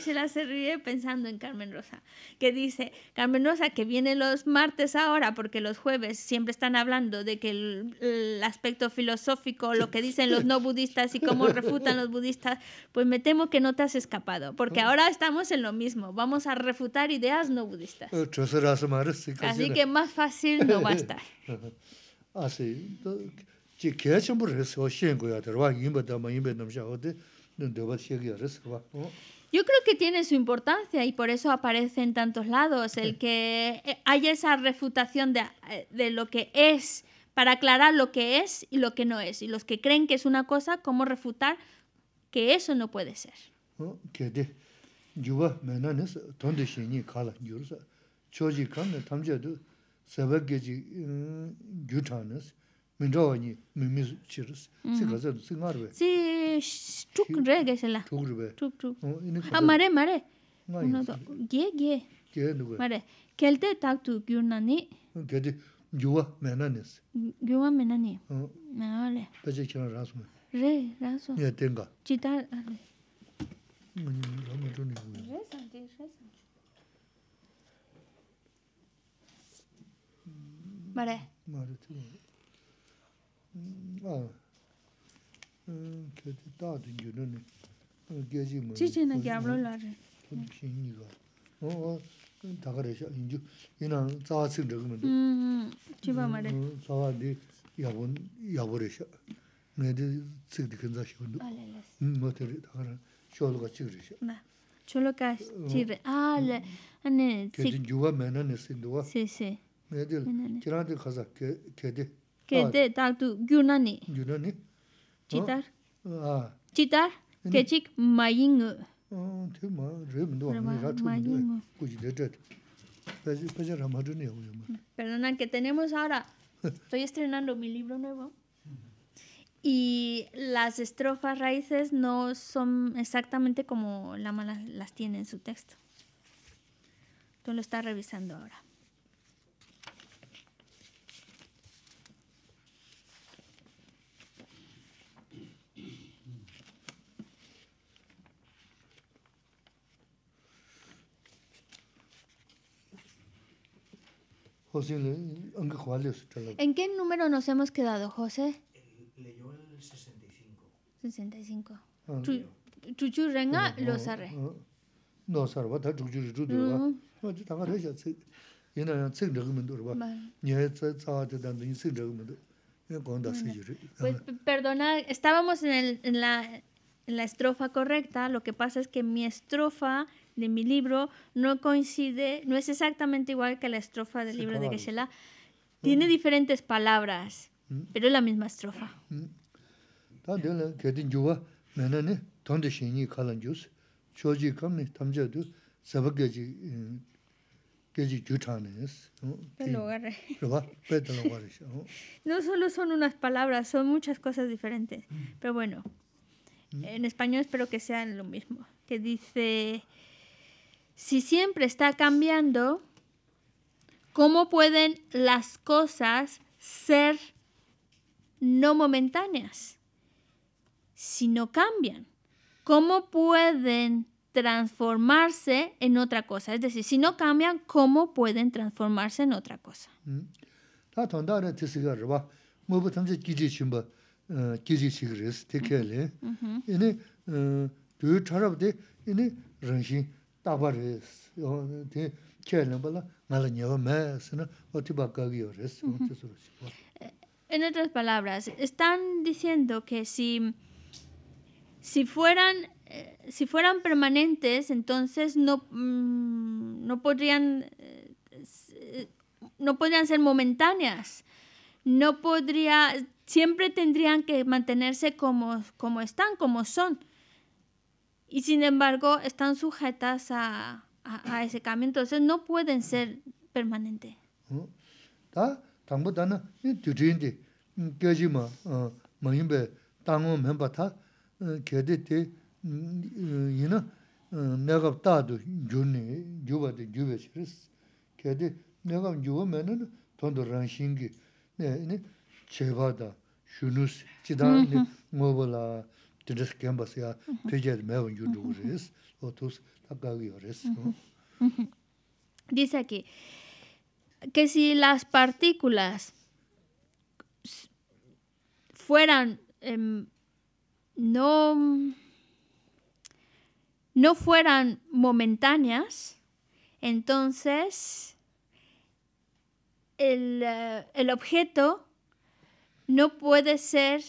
se chabu se ríe pensando en Carmen Rosa, que dice, Carmen Rosa que viene los martes ahora, porque los jueves siempre están hablando de que el, aspecto filosófico, lo que dicen los no budistas y cómo refutan los budistas, pues me temo que no te has escapado, porque ahora estamos en lo mismo, vamos a refutar ideas no budistas. Así que más fácil no va a estar. Yo creo que tiene su importancia y por eso aparece en tantos lados el que eh, haya esa refutación de, eh, de lo que es para aclarar lo que es y lo que no es. Y los que creen que es una cosa, cómo refutar que eso no puede ser. 세벅게지 규타네스 민도니 미미치르스 세가서 싱아르베 시 툭르게실라 툭르베 툭툭 어 이니 아 마레 마레 나도 게게 게누베 마레 켈테 타투 규르나니 게디 규와 메나니스 규와 메나니 어 나와레 베제 키나 라스 레 라스 예 땡가 치타 아레 ཁས ཁས ཁས ཁས ཁས ཁས ཁས ཁས ཁས ཁས 말해. 말해 좀. 음. 아. 음, 그때 다든 줄은 개지 뭐. 지지는 개블로라. 신이가. 어, 어. 다가래셔. 그래서 인주 이나 자아식 넣으면 음. 집어 말해. 자아디 야본 야버려셔. 내디 찍디 근자 시원도. 음, 뭐들이 다 그래. 쇼도가 찍으셔. 네. 쇼로가 찍으. 아, 네. 아니, 찍. 그 주와 매는 있으니도. 세세. 메딜 Perdona, que tenemos ahora. Estoy estrenando mi libro nuevo. Y las estrofas raíces no son exactamente como Lama las, las tiene en su texto. Tú lo estás revisando ahora. ¿En qué número nos hemos quedado, José? Leyó el 65. 65. Ah, chuchu renga lo sarre. No sarwa, chuchu Pues perdona, estábamos en, el, en, la, en la estrofa correcta. Lo que pasa es que mi estrofa de mi libro no coincide, no es exactamente igual que la estrofa del libro de geshe Tiene mm. diferentes palabras, mm. pero es la misma estrofa. No solo son unas palabras, son muchas cosas diferentes. Mm. Pero bueno, en español espero que sean lo mismo. Que dice si siempre está cambiando, ¿cómo pueden las cosas ser no momentáneas? Si no cambian, ¿cómo pueden transformarse en otra cosa? Es decir, si no cambian, ¿cómo pueden transformarse en otra cosa? En otras palabras, están diciendo que si, si, fueran, eh, si fueran permanentes, entonces no, mm, no, podrían, eh, no podrían ser momentáneas. No podría, siempre tendrían que mantenerse como, como están, como son y sin embargo están sujetas a, ese cambio, entonces no pueden ser permanentes. Mm tienes que ya pechayad uhuh. mewan yu dhugu uhuh. res, o tus takagi yo res. Uhuh. Dice aquí que si las partículas fueran eh, no no fueran momentáneas, entonces el, eh, el objeto no puede ser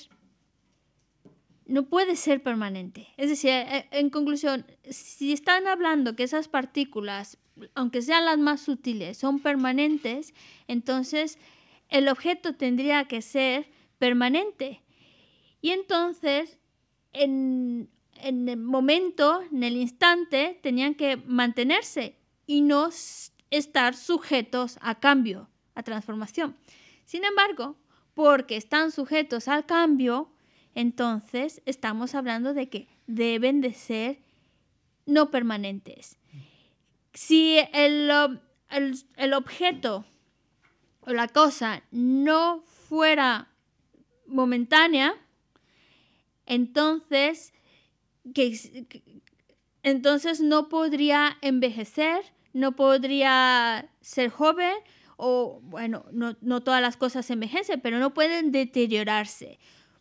no puede ser permanente. Es decir, e, e, en conclusión, si están hablando que esas partículas, aunque sean las más sutiles, son permanentes, entonces el objeto tendría que ser permanente. Y entonces, en, en el momento, en el instante, tenían que mantenerse y no estar sujetos a cambio, a transformación. Sin embargo, porque están sujetos al cambio, entonces, estamos hablando de que deben de ser no permanentes. Si el, objeto o la cosa no fuera momentánea, entonces, entonces no podría envejecer, no podría ser joven, o bueno, no, no todas las cosas envejecen, pero no pueden deteriorarse.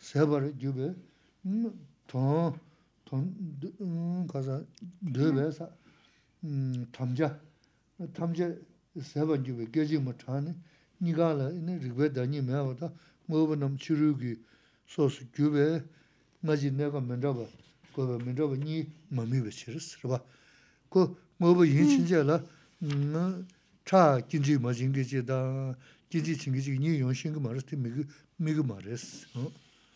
Se esque ryc ana desppe. Mpi recupera. Thriii uhm Forgive me, dise ten-si Lorenci сб marks. Thkurinye vari되 wi a tamc'. itud traarje. Si jeśli tar sac'ruaa enadi wikgo mo di �men ещё hay. Ndi xaak payi dendingay me sam qibyaa enas nupad rikak xirúuxuyi suha dhegi r입aya no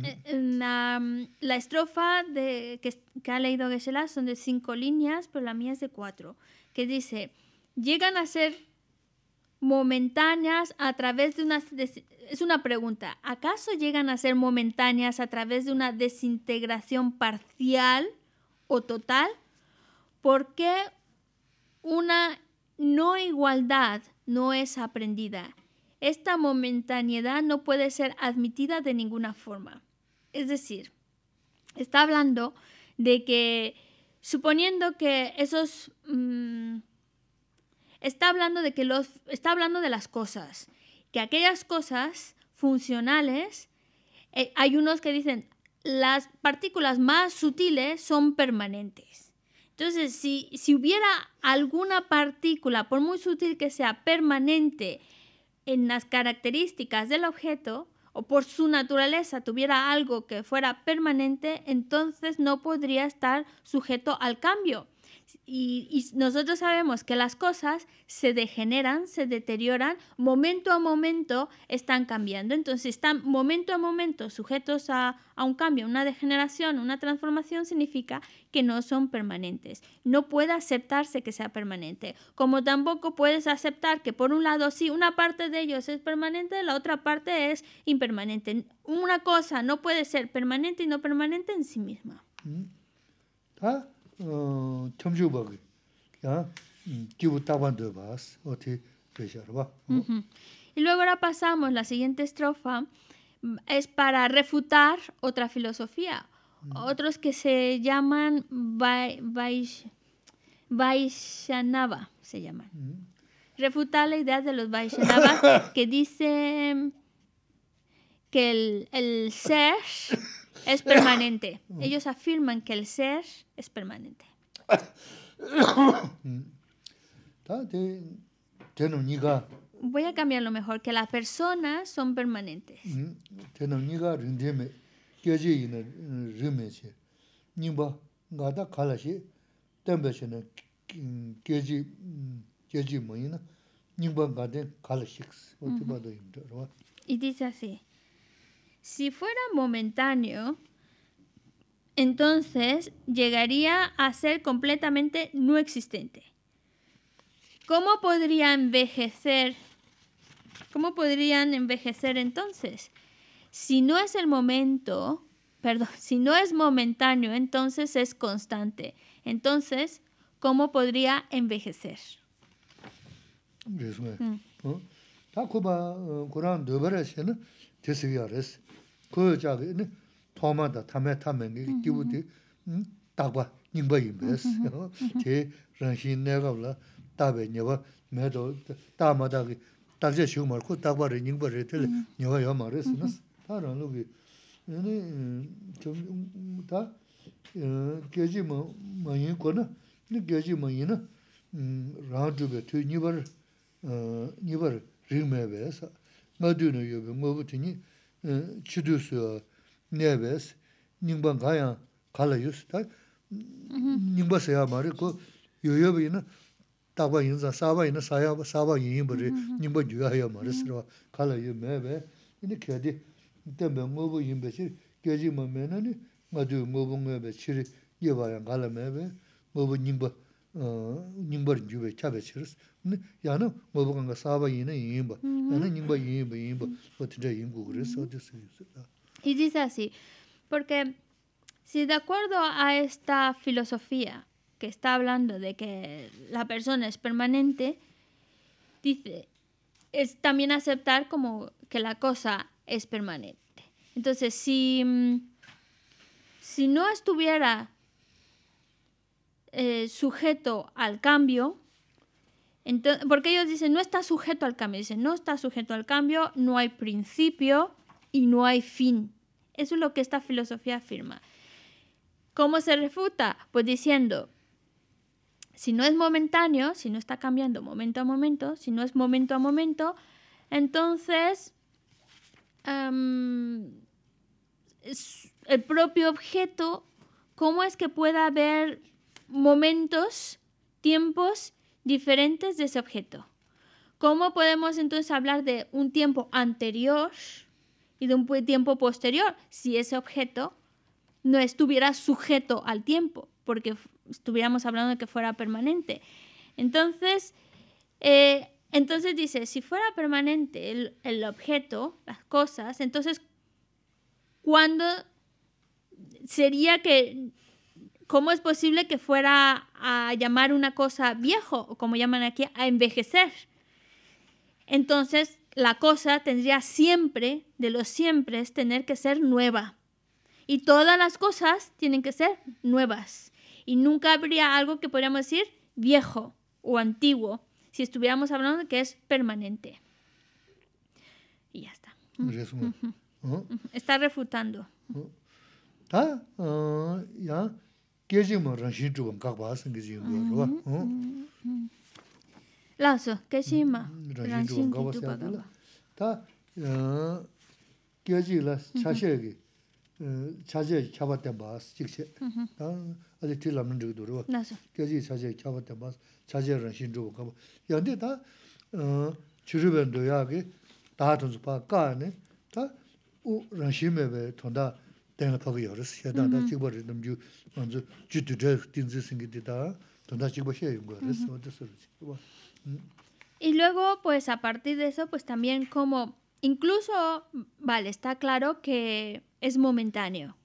Eh, mm, la, estrofa de, que, ha leído Gesela son de cinco líneas, pero la mía es de cuatro, que dice, llegan a ser momentáneas a través de una... es una pregunta, ¿acaso llegan a ser momentáneas a través de una desintegración parcial o total? ¿Por qué una no igualdad no es aprendida? Esta momentaneidad no puede ser admitida de ninguna forma. Es decir, está hablando de que suponiendo que esos mm, está hablando de que los está hablando de las cosas que aquellas cosas funcionales eh, hay unos que dicen las partículas más sutiles son permanentes entonces si, si hubiera alguna partícula por muy sutil que sea permanente en las características del objeto o por su naturaleza tuviera algo que fuera permanente, entonces no podría estar sujeto al cambio, y, nosotros sabemos que las cosas se degeneran, se deterioran, momento a momento están cambiando. Entonces, están momento a momento sujetos a, a un cambio, una degeneración, una transformación, significa que no son permanentes. No puede aceptarse que sea permanente. Como tampoco puedes aceptar que por un lado sí, una parte de ellos es permanente, la otra parte es impermanente. Una cosa no puede ser permanente y no permanente en sí misma. Mm. ¿Ah? Y luego ahora pasamos, la siguiente estrofa mm, es para refutar otra filosofía, mm. otros que se llaman Vaishnava, se llaman. Mm. Refutar la idea de los Vaishnavas que dicen que el, el ser es permanente. Ellos afirman que el ser es permanente. Voy a cambiar lo mejor, que las personas son permanentes. Mm, y dice así. Si fuera momentáneo, entonces llegaría a ser completamente no existente. ¿Cómo podría envejecer? ¿Cómo podrían envejecer entonces? Si no es el momento, perdón, si no es momentáneo, entonces es constante. Entonces, ¿cómo podría envejecer? tisigiyo res. 토마다 chagi ini thoma da tamay tamay ngi kibu 메도 dagwa nyingba yinba res. Ti rangshin nagabla dabay nyewa mado dama dagi dagja shigumar ku dagwa re nyingba ngadu nu yobe, ngobu tini chidu suyo nebes, nyingba kaya kala yus, tak nyingba saya maari, ko yoyobe ina takwa inza, saba ina saba inyibari, nyingba yoyaya maari sirwa kala yu mebe, ina kedi tembe ngobu inbe chiri, geji ma mena ni ngadu ngobu ngobe kala mebe, Y dice así, porque si de acuerdo a esta filosofía que está hablando de que la persona es permanente, dice, es también aceptar como que la cosa es permanente. Entonces, si, mm, si no estuviera eh, sujeto al cambio, porque ellos dicen, no está sujeto al cambio. Dicen, no está sujeto al cambio, no hay principio y no hay fin. Eso es lo que esta filosofía afirma. ¿Cómo se refuta? Pues diciendo, si no es momentáneo, si no está cambiando momento a momento, si no es momento a momento, entonces em, el propio objeto, ¿cómo es que pueda haber momentos, tiempos diferentes de ese objeto. ¿Cómo podemos entonces hablar de un tiempo anterior y de un tiempo posterior si ese objeto no estuviera sujeto al tiempo, porque estuviéramos hablando de que fuera permanente? Entonces, eh, entonces dice, si fuera permanente el, el objeto, las cosas, entonces, ¿cuándo sería que ¿Cómo es posible que fuera a llamar una cosa viejo, o como llaman aquí, a envejecer? Entonces, la cosa tendría siempre, de los siempre, es tener que ser nueva. Y todas las cosas tienen que ser nuevas. Y nunca habría algo que podríamos decir viejo o antiguo, si estuviéramos hablando de que es permanente. Y ya está. ¿Ah? Está refutando. ¿Ah? ah ya. kye 뭐 ma ran 각 봐서 guan kagwaas ngi chi yung gwaa rwaa. Laa su, kye chi ma ran shin chu guan kagwaas yung gwaa. Ta kye chi la cha xe ki, cha xe ki cha bat tenbaas chik che. Azi ti 다 nang chik 다 Laa su. Kye Y luego, pues a partir de eso, pues también como, incluso, vale, está claro que es momentáneo,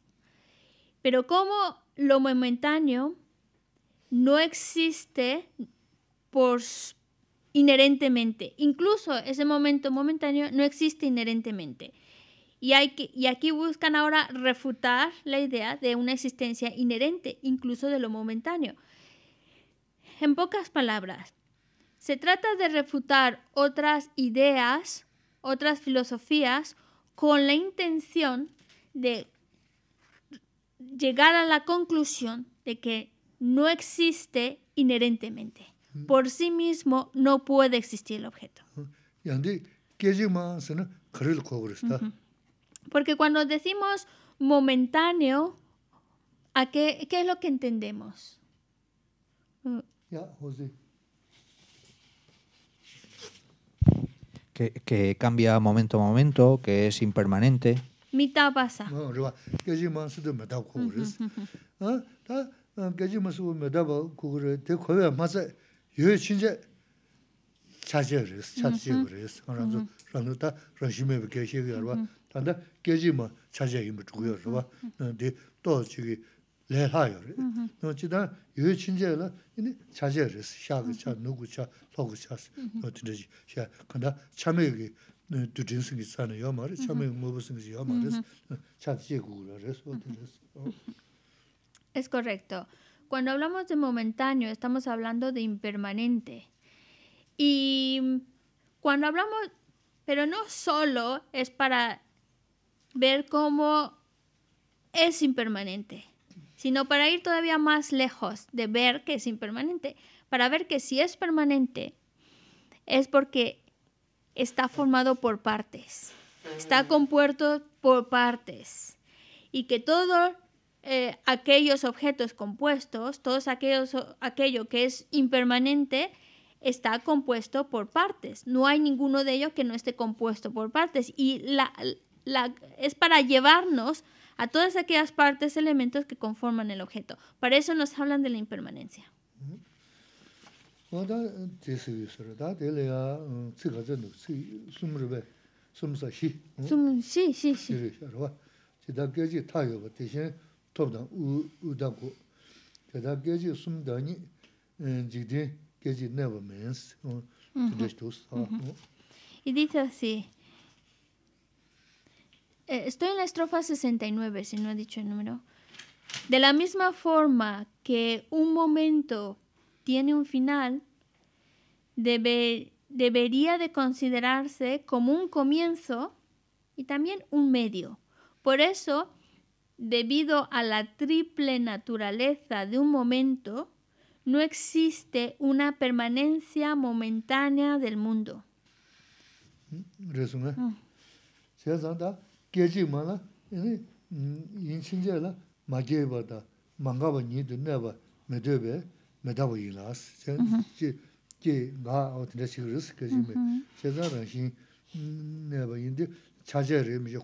pero como lo momentáneo no existe por inherentemente, incluso ese momento momentáneo no existe inherentemente. Y, aquí buscan ahora refutar la idea de una existencia inherente, incluso de lo momentáneo. En pocas palabras, se trata de refutar otras ideas, otras filosofías, con la intención de llegar a la conclusión de que no existe inherentemente. Mm. Por sí mismo no puede existir el objeto. Porque cuando decimos momentáneo, ¿a qué, qué es lo que entendemos? Ya, Que, cambia momento a momento, que es impermanente. Mitad pasa. Es correcto. Cuando hablamos de momentáneo, estamos hablando de impermanente. Y cuando hablamos, pero no solo es para ver cómo es impermanente, sino para ir todavía más lejos de ver que es impermanente, para ver que si es permanente es porque está formado por partes, está mm. compuesto por partes y que todos eh, aquellos objetos compuestos, todos aquellos aquello que es impermanente está compuesto por partes. No hay ninguno de ellos que no esté compuesto por partes y la, es para llevarnos a todas aquellas partes, elementos que conforman el objeto. Para eso nos hablan de la impermanencia. Y dice así, eh, estoy en la estrofa 69, si no he dicho el número. De la misma forma que un momento tiene un final, debería de considerarse como un comienzo y también un medio. Por eso, debido a la triple naturaleza de un momento, no existe una permanencia momentánea del mundo. Mm, mm. ¿Sí? ¿Sí? 계지마라 la, in chinchay la, ma gei ba da, 나 nga ba nidu, naya ba, me do be, me dabo yin aas, che gei, nga aot nechig riz, gejima, che zara xin, naya ba, indi, chachay riyo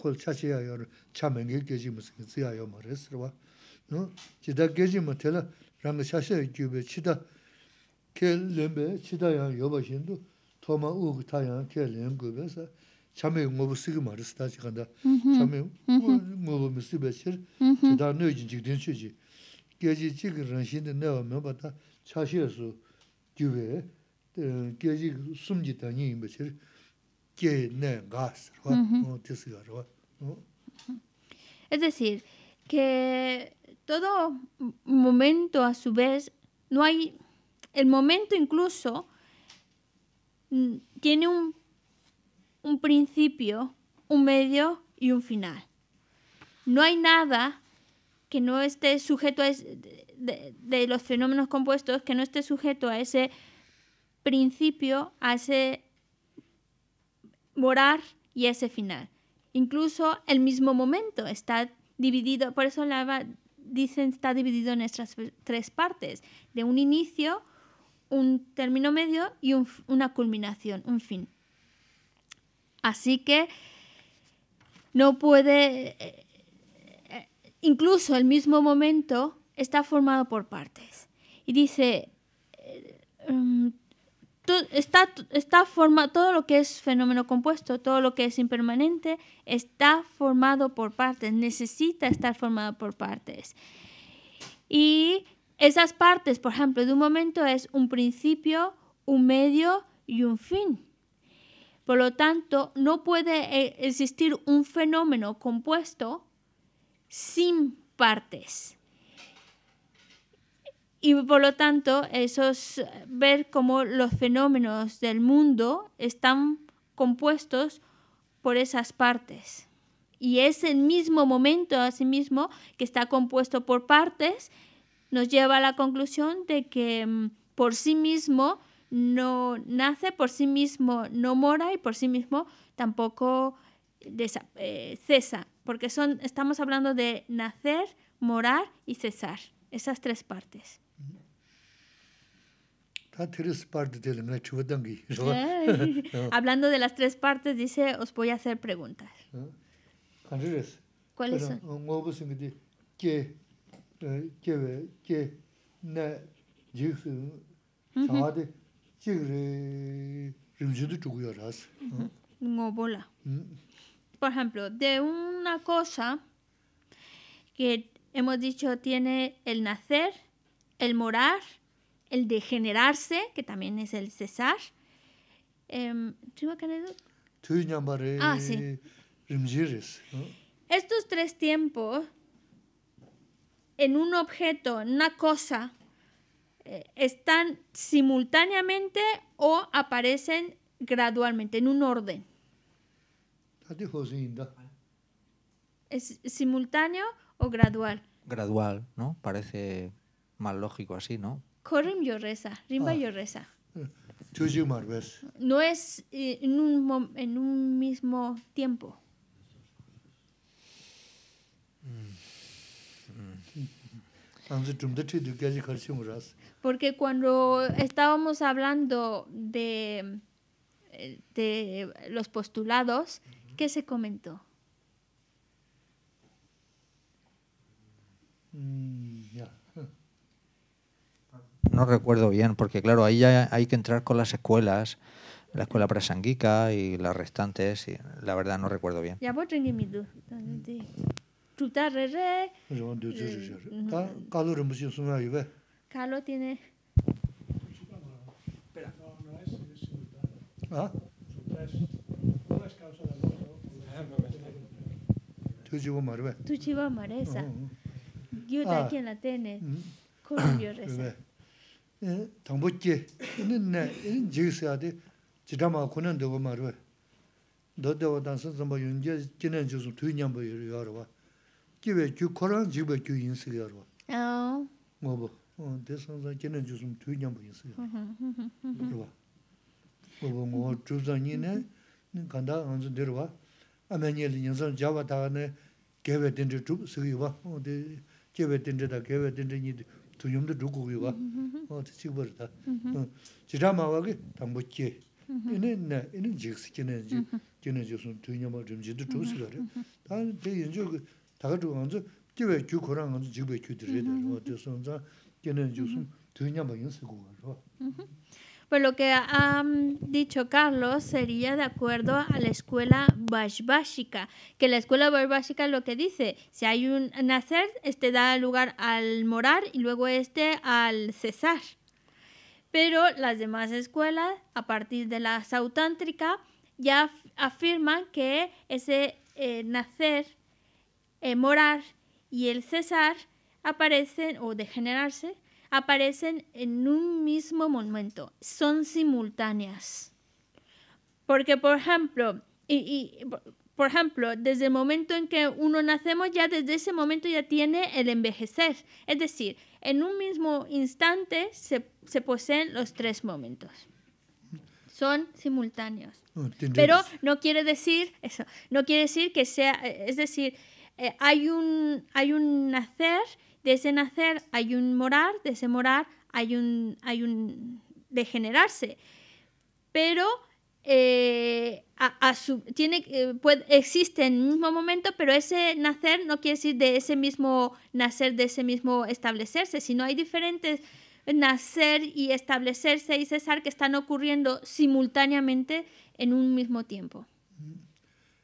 chame ngobu sige maris tachi kanda, chame ngobu misi bachir, teta nio jinchik dinshu ji. Gezi jik rinshin de newa mianpa ta chashi esu gyuwe, gezi sumji tangi in bachir, ne gas, rwa, tisi ga rwa. Es decir, que todo momento a su vez, no hay, el momento incluso, mm, tiene un un principio, un medio y un final. No hay nada que no esté sujeto de, los fenómenos compuestos, que no esté sujeto a ese principio, a ese morar y a ese final. Incluso el mismo momento está dividido, por eso la dicen está dividido en estas tres partes, de un inicio, un término medio y una culminación, un fin. Así que no puede, eh, eh, incluso el mismo momento está formado por partes. Y dice, eh, um, está, forma, todo lo que es fenómeno compuesto, todo lo que es impermanente, está formado por partes, necesita estar formado por partes. Y esas partes, por ejemplo, de un momento es un principio, un medio y un fin. Por lo tanto, no puede eh, existir un fenómeno compuesto sin partes. Y por lo tanto, eso es ver cómo los fenómenos del mundo están compuestos por esas partes. Y ese mismo momento, mismo, que está compuesto por partes, nos lleva a la conclusión de que mm, por sí mismo no nace por sí mismo, no mora y por sí mismo tampoco eh, cesa, porque son, estamos hablando de nacer, morar y cesar, esas tres partes. Hablando de las tres partes, dice, os voy a hacer preguntas. ¿Cuáles son? Mm. Por ejemplo, de una cosa que hemos dicho tiene el nacer, el morar, el degenerarse, que también es el cesar. Em, ah, Estos tres tiempos en un objeto, en una cosa, eh, están simultáneamente o aparecen gradualmente, en un orden. ¿Es simultáneo o gradual? Gradual, ¿no? Parece más lógico así, ¿no? Rimba ah. No es eh, en un mismo tiempo. Porque cuando estábamos hablando de, eh, de los postulados, ¿qué se comentó? Mm, no recuerdo bien, porque claro, ahí ya hay que entrar con las escuelas, la escuela presanguica y las restantes, la verdad no recuerdo bien. sultā rē rē kālō rē mūshīn sūnā rē wē kālō tīne tūchī wā mā rē sā gyūtā kienā tēne kōrō gyō rē sā tāṅbukki jīgī sādi jitā mā kūne dē wā mā rē wē dō dē wā tānsā tsā mā mā kiwe kyu korang jibwa kyu yinsi yarwa. Aaaa. Oh. Ngobo. Te oh, san san kina jisum tu nyambu yinsi mm-hmm, mm-hmm, mm-hmm. yarwa. 간다 Ngobo ngobo tu san 잡아다네 kanda anzu dirwa. Ame nyele nyansan jawa taga ne, kewe dindri tu sigi yuwa. Oh, kewe dindri da, kewe dindri nyi tu nyumdi tu kuku 다 Te chigbar tu Pues mm-hmm. mm-hmm. mm-hmm. lo que ha um, dicho Carlos sería de acuerdo a la escuela Vajbashika, que la escuela Vajbashika lo que dice, si hay un nacer, este da lugar al morar y luego este al cesar. Pero las demás escuelas, a partir de la sautántrica, ya afirman que ese eh, nacer morar y el cesar aparecen o degenerarse, aparecen en un mismo momento, son simultáneas. Porque, por ejemplo, y, por ejemplo, desde el momento en que uno nacemos, ya desde ese momento ya tiene el envejecer. Es decir, en un mismo instante se, poseen los tres momentos. Son simultáneos. Oh, Pero no quiere decir eso, no quiere decir que sea, es decir, eh, hay, un, hay un nacer, de ese nacer hay un morar, de ese morar hay un, hay un degenerarse. Pero eh, tiene, eh, existe en un mismo momento, pero ese nacer no quiere decir de ese mismo nacer, de ese mismo establecerse, sino hay diferentes nacer y establecerse y cesar que están ocurriendo simultáneamente en un mismo tiempo.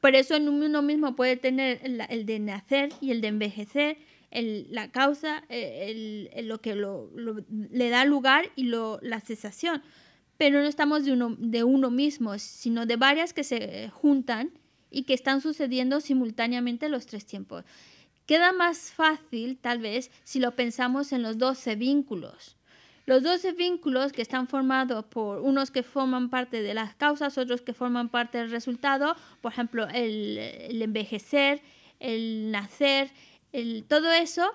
Por eso en uno mismo puede tener el, de nacer y el de envejecer, la causa, eh, lo que le da lugar y la cesación. Pero no estamos de uno, de uno mismo, sino de varias que se juntan y que están sucediendo simultáneamente los tres tiempos. Queda más fácil, tal vez, si lo pensamos en los doce vínculos los 12 vínculos que están formados por unos que forman parte de las causas, otros que forman parte del resultado, por ejemplo, el, envejecer, el nacer, el, todo eso,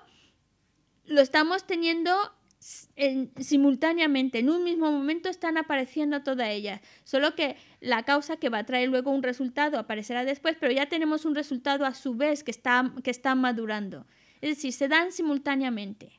lo estamos teniendo simultáneamente, en un mismo momento están apareciendo todas ellas, solo que la causa que va a traer luego un resultado aparecerá después, pero ya tenemos un resultado a su vez que está, que está madurando. Es decir, se dan simultáneamente.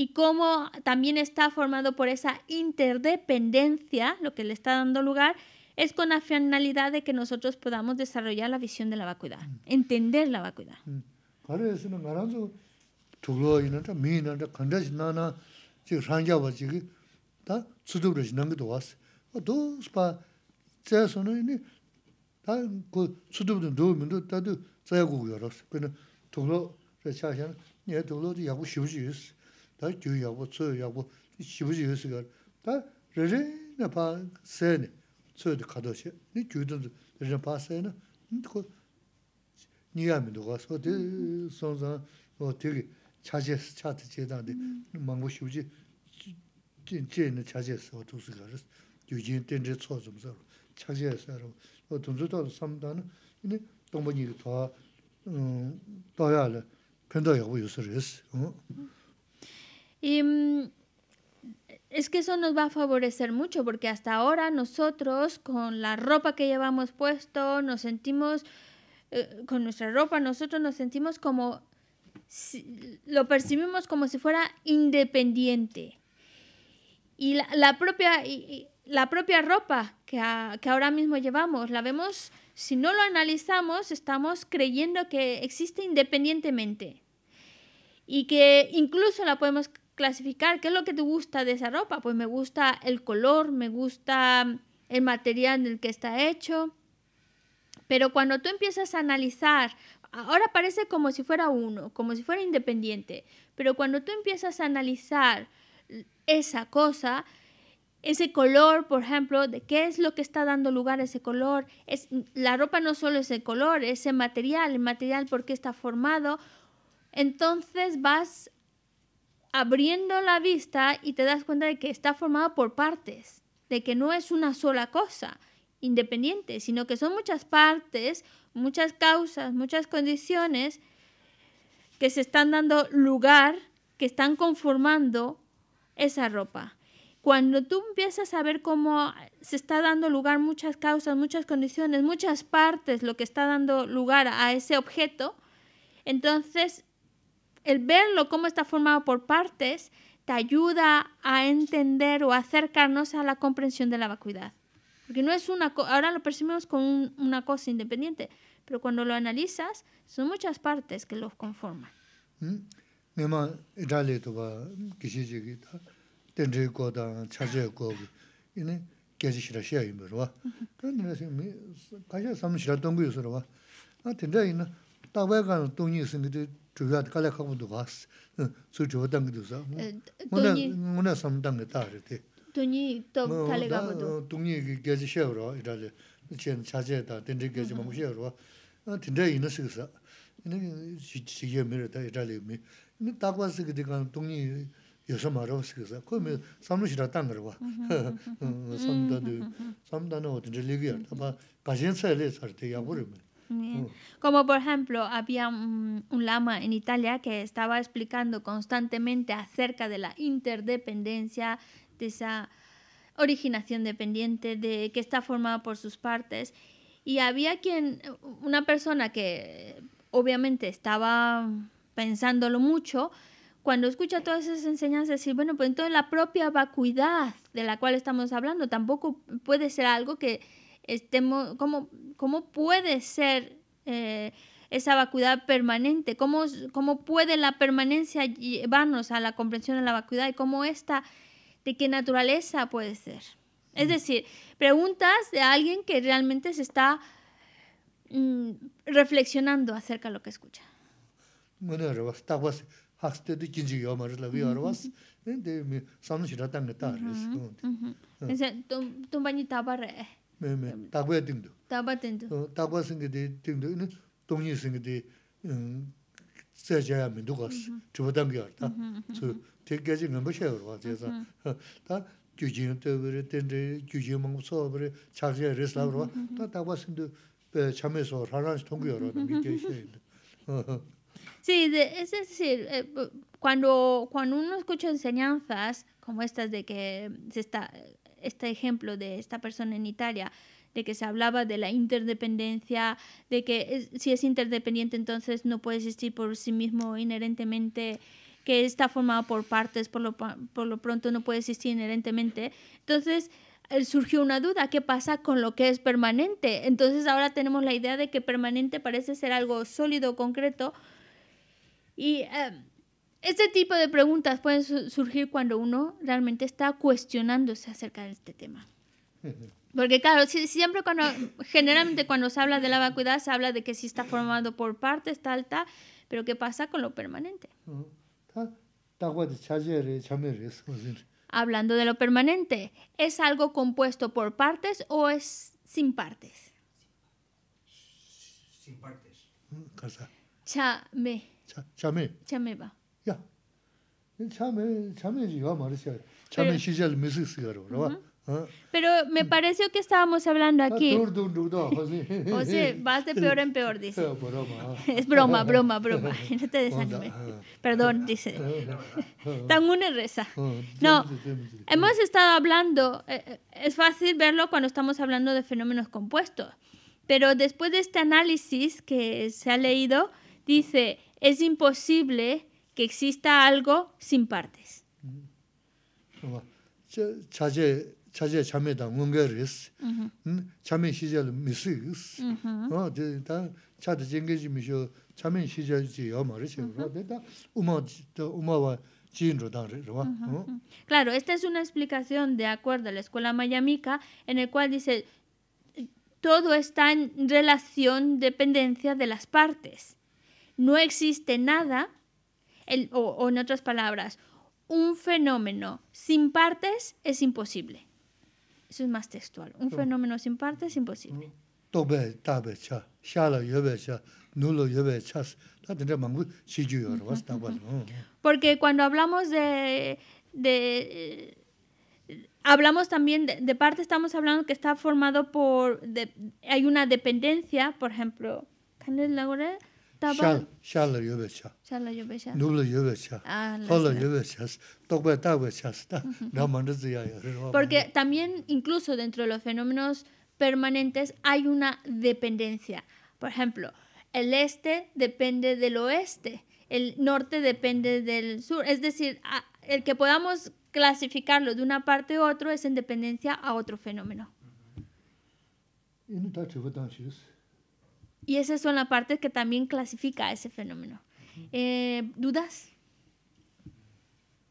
y cómo también está formado por esa interdependencia, lo que le está dando lugar, es con la finalidad de que nosotros podamos desarrollar la visión de la vacuidad, mm. entender la vacuidad. Mm. 다 주여고 쓰여고 시부지 해서가 다 레레나 파 세네 쓰여도 가도시 니 주든지 레레 파 세네 니코 니야미도 가서 선자 어 되게 자제 차트 제다데 망고 시부지 진제는 자제서 도스가 유진된데 초좀서 자제서 어 돈주도 삼단은 근데 동번이 더 어, 더야는 편도 여부 요소를 했어. 응? Y mm, es que eso nos va a favorecer mucho porque hasta ahora nosotros con la ropa que llevamos puesto nos sentimos, eh, con nuestra ropa nosotros nos sentimos como, lo percibimos como si fuera independiente. Y la, propia... la propia ropa que, que, ahora mismo llevamos, la vemos, si no lo analizamos, estamos creyendo que existe independientemente y que incluso la podemos clasificar qué es lo que te gusta de esa ropa. Pues me gusta el color, me gusta el material en el que está hecho. Pero cuando tú empiezas a analizar, ahora parece como si fuera uno, como si fuera independiente, pero cuando tú empiezas a analizar esa cosa, ese color, por ejemplo, de qué es lo que está dando lugar a ese color, es, la ropa no solo es el color, es el material, el material por qué está formado, entonces vas abriendo la vista y te das cuenta de que está formado por partes, de que no es una sola cosa independiente, sino que son muchas partes, muchas causas, muchas condiciones que se están dando lugar, que están conformando esa ropa. Cuando tú empiezas a ver cómo se está dando lugar muchas causas, muchas condiciones, muchas partes, lo que está dando lugar a ese objeto, entonces el verlo cómo está formado por partes te ayuda a entender o acercarnos a la comprensión de la vacuidad. Porque no es una ahora lo percibimos como una cosa independiente, pero cuando lo analizas, son muchas partes que lo conforman. ¿Mm? 주가 칼에 가고도 봤어. 저 저던 거도 사. 뭐나 뭐나 상담 게 다르대. 돈이 또 칼에 가고도. 동이 계지 쉐어로 이래. 이제 자제다. 된지 계지 뭐 쉐어로. 된대 있는 식사. 이제 시게 미래다 이래. 근데 딱 봤어. 그러니까 동이 여서 말하고 식사. 그러면 삼루시라 딴 거로 봐. 응. 응. 응. 응. 응. Mm. Como por ejemplo, había un, lama en Italia que estaba explicando constantemente acerca de la interdependencia, de esa originación dependiente, de que está formada por sus partes. Y había quien, una persona que obviamente estaba pensándolo mucho, cuando escucha todas esas enseñanzas, decir, bueno, pues entonces la propia vacuidad de la cual estamos hablando tampoco puede ser algo que estemos, cómo, cómo puede ser eh, esa vacuidad permanente, cómo, cómo puede la permanencia llevarnos a la comprensión de la vacuidad y cómo esta, de qué naturaleza puede ser. Es decir, preguntas de alguien que realmente se está mm, reflexionando acerca de lo que escucha. Sí, es decir, eh, cuando, cuando uno escucha enseñanzas como estas de que se está, este ejemplo de esta persona en Italia, de que se hablaba de la interdependencia, de que si es interdependiente entonces no puede existir por sí mismo inherentemente, que está formado por partes, por lo, por lo pronto no puede existir inherentemente. Entonces, eh, surgió una duda, ¿qué pasa con lo que es permanente? Entonces ahora tenemos la idea de que permanente parece ser algo sólido, concreto, y eh, este tipo de preguntas pueden surgir cuando uno realmente está cuestionándose acerca de este tema. Porque claro, siempre cuando, generalmente cuando se habla de la vacuidad, se habla de que si está formado por partes, tal, tal, pero ¿qué pasa con lo permanente? Hablando de lo permanente, ¿es algo compuesto por partes o es sin partes? Sin partes. Mm, chame. Chame. Chame va. Pero me pareció que estábamos hablando aquí. Ah, pues o vas de peor en peor, dice. es broma, broma, broma. No te desanimes. Perdón, ah. dice. Ah, Tan una reza. No, hemos estado hablando. Eh, eh, es fácil verlo cuando estamos hablando de fenómenos compuestos. Pero después de este análisis que se ha leído, dice, es imposible que exista algo sin partes. Claro, esta es una explicación de acuerdo a la escuela mayamica, en el cual dice todo está en relación dependencia de las partes. No existe nada o, en otras palabras, un fenómeno sin partes es imposible. Eso es más textual. Un fenómeno sin partes es imposible. Porque cuando hablamos de hablamos también de, parte estamos hablando que está formado por hay una dependencia, por ejemplo, porque también incluso dentro de los fenómenos permanentes hay una dependencia por ejemplo el este depende del oeste el norte depende del sur es decir el que podamos clasificarlo de una parte u otro es en dependencia a otro fenómeno y esa es la parte que también clasifica ese fenómeno. eh, ¿Dudas?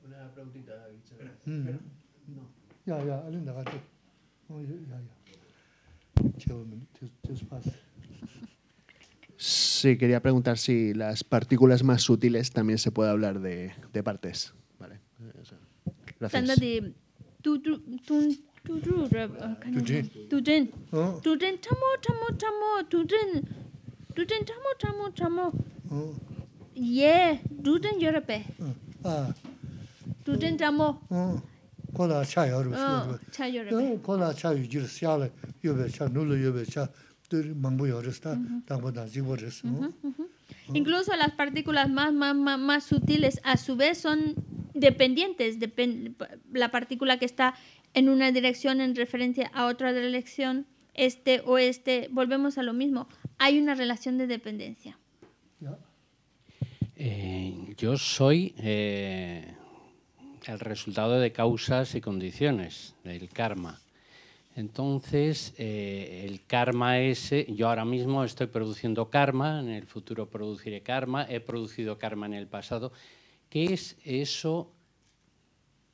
Una preguntita, Pero, no. Ya, ya, Sí, quería preguntar si las partículas más sutiles también se puede hablar de, de partes. Vale. Gracias. Duden chamo chamo chamo. Mm. Ye, duden yorepe. Mm. Ah. Duden chamo. Mm. Kola cha yoru. Ah, cha yorepe. Kola cha yu jir siale yobe cha nulu yobe cha. Dur mambu yoris ta, tango mm-hmm. dan zigo res. Mm-hmm, mm-hmm. Incluso las partículas más, más, más, más sutiles a su vez son dependientes. Depend la partícula que está en una dirección en referencia a otra dirección este, o este, volvemos a lo mismo, hay una relación de dependencia. Eh, yo soy eh, el resultado de causas y condiciones, del karma. Entonces, eh, el karma ese, yo ahora mismo estoy produciendo karma, en el futuro produciré karma, he producido karma en el pasado. ¿Qué es eso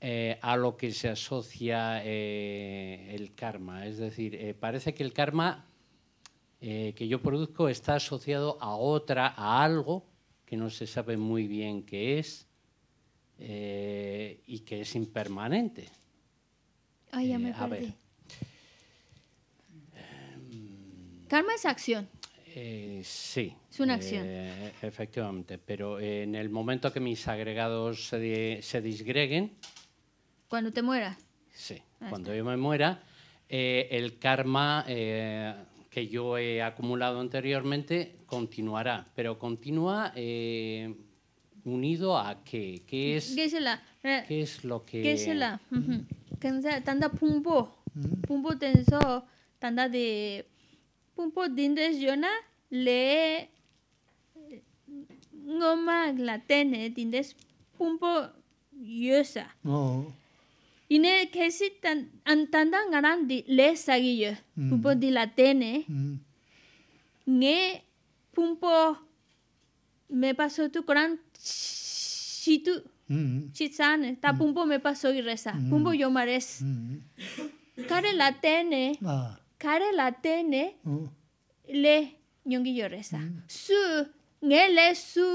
eh, a lo que se asocia eh, el karma. Es decir, eh, parece que el karma que yo produzco está asociado a otra, a algo que no se sabe muy bien qué es y que es impermanente. Ah, ya me a ver. Em, karma es acción. sí. Es una acción. efectivamente, pero en el momento que mis agregados se, se disgreguen, cuando te mueras. Sí, cuando yo me muera, eh, el karma eh, que yo he acumulado anteriormente continuará, pero continúa eh, unido a qué, qué es, qué es lo que... ¿Qué es la? Mm. Tanda pumbo, mm. pumbo tenso, tanda de... Pumbo dindes yona le... Ngoma glatene dindes pumbo yosa. Oh. Ine kesi tan antanda ngaran le sagiyo, mm. pumpo de latene. Mm. Nge pumpo me paso tu coran chitu mm. chisane chitsane, ta mm. pumpo me paso y resa pumpo yo mares. Care latene, ah. care latene, oh. le nyongi yo reza. Su, nge le su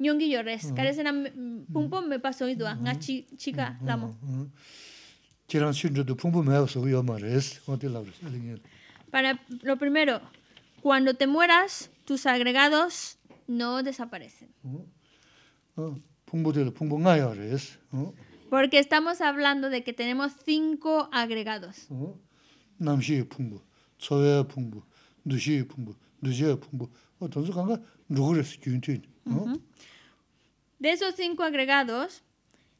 nyongi yores kare mm. sena mm. pungpo me pa so idwa nga mm. chica, chika lamo chiran shinjo de pungpo me so yo mares o labres para lo primero cuando te mueras tus agregados no desaparecen Pumbo de pungpo nga yores porque estamos hablando de que tenemos cinco agregados namshi pumbo, tsoya pumbo, dushi pumbo, duje pumbo, o ah, tonzo kanga nugures gyuntyin de esos cinco agregados,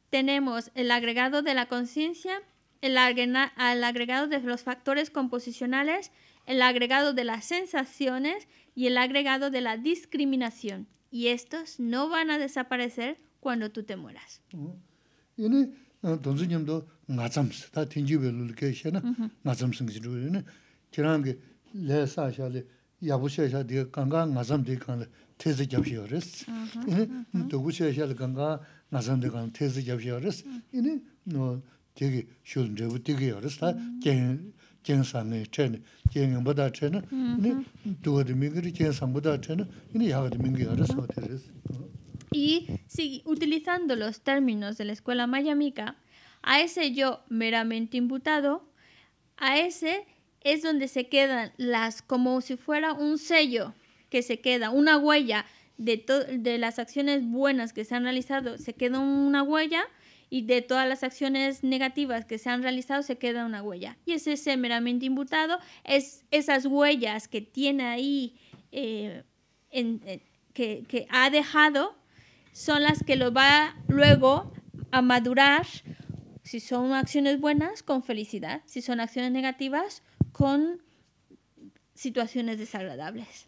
tenemos el agregado de la conciencia, el, agregado de los factores composicionales, el agregado de las sensaciones y el agregado de la discriminación. Y estos no van a desaparecer cuando tú te mueras y si, utilizando los términos de la escuela mayamica, a ese yo meramente imputado, a ese es donde se quedan las como si fuera un sello que se queda una huella de, de las acciones buenas que se han realizado, se queda una huella y de todas las acciones negativas que se han realizado se queda una huella. Y ese meramente imputado es esas huellas que tiene ahí, eh, eh, que, que ha dejado, son las que lo va luego a madurar, si son acciones buenas, con felicidad, si son acciones negativas, con situaciones desagradables.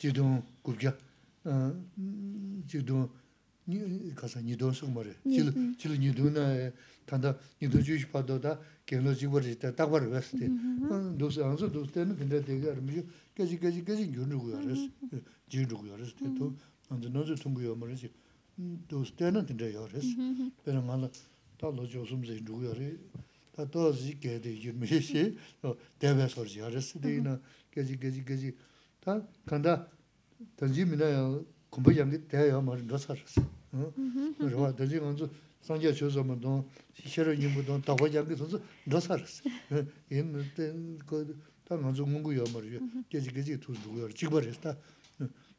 지도 굽죠. 어 지동 니 가서 니도 속머래. 질 질로 니도나 단다 니도 주시 받도다. 걔는 지버 있다. 딱 버려 갔을 도스 안서 도스테는 근데 되게 아름지. 계속 계속 계속 유르고 알았어. 지르고 알았어. 또 안서 너도 통구요 말이지. 도스테는 근데 요랬어. 그러나 말 달로 조숨 제 누구야리. 다 도지 개데 유미시. 대배 소리 알았어. 되나 계속 계속 계속 다 간다 던지면 내가 공부 좀 돼요 말은 더 살았어 응 그리고 교수님도 시셔로 님도 다 보자고 선수 더 살았어 옛날에 좀 공부요 말이야 계속 계속 투두고요 지금 벌었어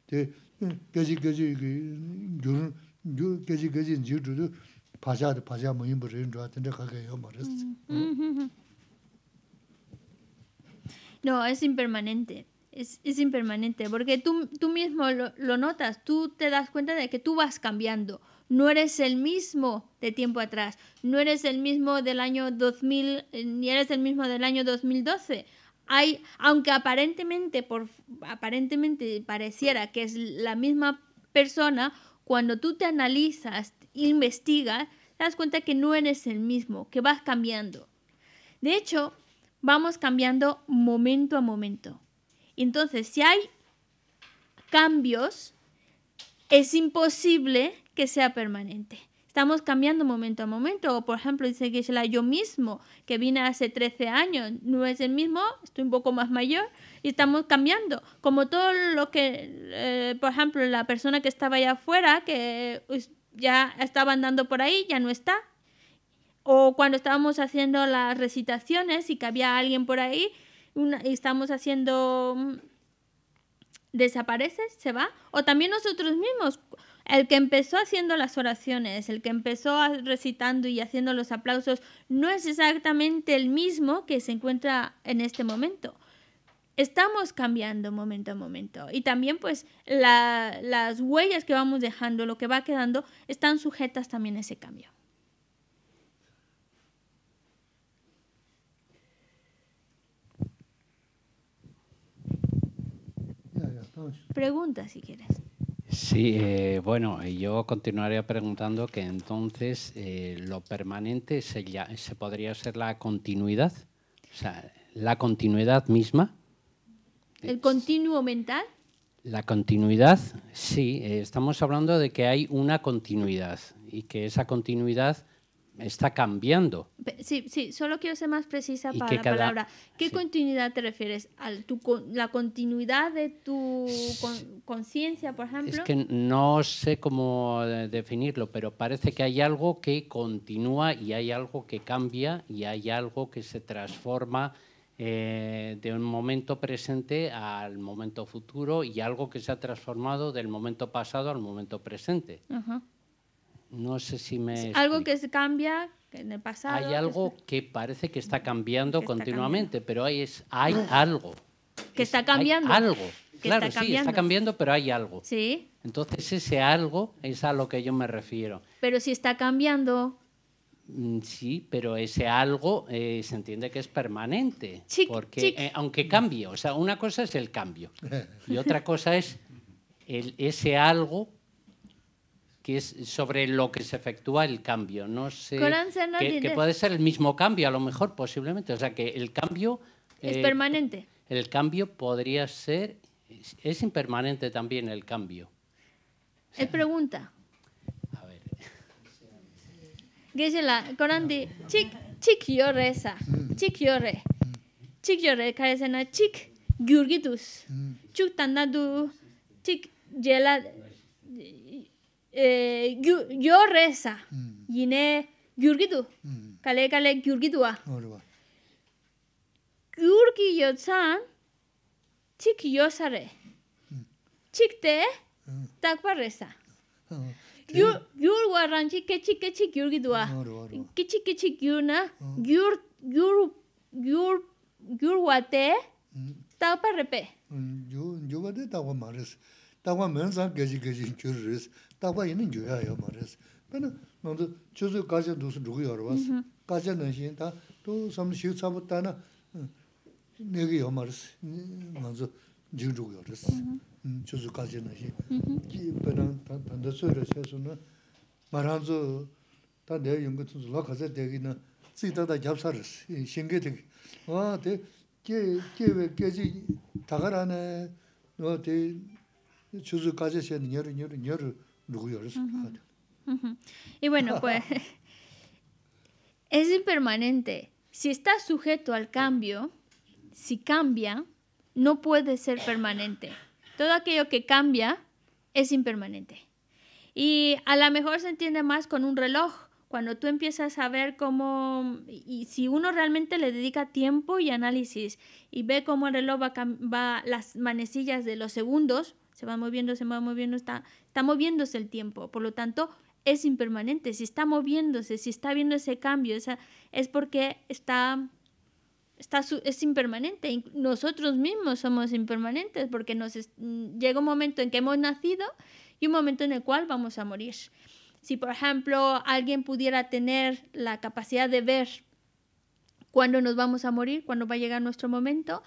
계속 계속 이게 계속 계속 지도도 바자도 바자 모임 버린 줄 알았는데 가게요 말았어 No, es impermanente. es, impermanente, porque tú, mismo lo, notas, tú te das cuenta de que tú vas cambiando, no eres el mismo de tiempo atrás, no eres el mismo del año 2000, eh, ni eres el mismo del año 2012. Hay, aunque aparentemente, aparentemente pareciera que es la misma persona, cuando tú te analizas, investigas, te das cuenta que no eres el mismo, que vas cambiando. De hecho, vamos cambiando momento a momento. Entonces, si hay cambios, es imposible que sea permanente. Estamos cambiando momento a momento. O, por ejemplo, dice que yo mismo, que vine hace 13 años, no es el mismo, estoy un poco más mayor, y estamos cambiando. Como todo lo que, eh, por ejemplo, la persona que estaba allá afuera, que pues, ya estaba andando por ahí, ya no está. O cuando estábamos haciendo las recitaciones y que había alguien por ahí estamos haciendo mm, desaparece, se va, o también nosotros mismos. El que empezó haciendo las oraciones, el que empezó recitando y haciendo los aplausos, no es exactamente el mismo que se encuentra en este momento. Estamos cambiando momento a momento. Y también pues las huellas que vamos dejando, lo que va quedando, están sujetas también a ese cambio. Pregunta si quieres. Sí, eh, bueno, yo continuaría preguntando que entonces eh, lo permanente se podría ser la continuidad, o sea, la continuidad misma. ¿El continuo mental? La continuidad, sí, eh, estamos hablando de que hay una continuidad y que esa continuidad está cambiando. Sí, sí, solo quiero ser más precisa para la palabra. ¿Qué continuidad te refieres? ¿Al ¿La continuidad de tu conciencia, por ejemplo? Es que no sé cómo eh, definirlo, pero parece que hay algo que continúa y hay algo que cambia y hay algo que se transforma eh, de un momento presente al momento futuro y algo que se ha transformado del momento pasado al momento presente. Ajá. No sé si me... algo que se cambia en el pasado. Hay algo que parece que está cambiando continuamente, pero hay, es, hay algo. Que está cambiando. algo. claro, sí, está cambiando, pero hay algo. Sí. Entonces ese algo es a lo que yo me refiero. Pero si está cambiando. Mm, sí, pero ese algo eh, se entiende que es permanente, Sí, porque eh, aunque cambie, o sea, una cosa es el cambio y otra cosa es el, ese algo que es sobre lo que se efectúa el cambio. No sé. Que, puede ser el mismo cambio, a lo mejor, posiblemente. O sea, que el cambio. Es eh, permanente. El cambio podría ser. Es, impermanente también el cambio. es pregunta. A ver. Gesela, Corandi, chik, chik Chik Chik chik, yela. yo reza yine gyurgidu kale kale gyurgidu a gyurgi yo chan chik yo sare chik te takpa par reza yo yo waran chik ke chik ke chik gyurgidu a ki chik ke gyur gyur gyur gyur wa te tak par pe yo yo wa de ta wa dāwā yīnī yuyā yā 먼저 rēs. Pēnā nō tu chū sū kācā dūsū rūgu yā rūwās, kācā nā xīn tā tū sām shīw tsābū tā na nē kī yā mā rēs, nā tu jīg rūgu yā rēs, chū sū kācā nā xīn. Kī pēnā tā tāndā sū rā na nyeru nyeru nyeru Y bueno, pues es impermanente. Si está sujeto al cambio, si cambia, no puede ser permanente. Todo aquello que cambia es impermanente. Y a lo mejor se entiende más con un reloj. Cuando tú empiezas a ver cómo, y si uno realmente le dedica tiempo y análisis y ve cómo el reloj va, va las manecillas de los segundos, se va moviendo, se va moviendo, está, está moviéndose el tiempo, por lo tanto es impermanente, si está moviéndose, si está viendo ese cambio, esa, es porque está, está es impermanente, nosotros mismos somos impermanentes porque nos mm, llega un momento en que hemos nacido y un momento en el cual vamos a morir. Si, por ejemplo, alguien pudiera tener la capacidad de ver cuándo nos vamos a morir, cuándo va a llegar nuestro momento,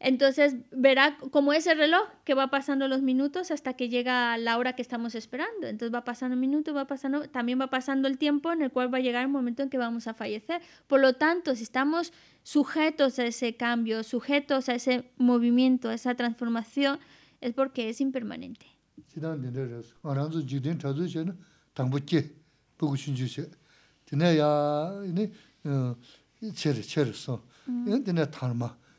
entonces verá como ese reloj que va pasando los minutos hasta que llega la hora que estamos esperando. Entonces va pasando un minuto, va pasando, también va pasando el tiempo en el cual va a llegar el momento en que vamos a fallecer. Por lo tanto, si estamos sujetos a ese cambio, sujetos a ese movimiento, a esa transformación, es porque es impermanente.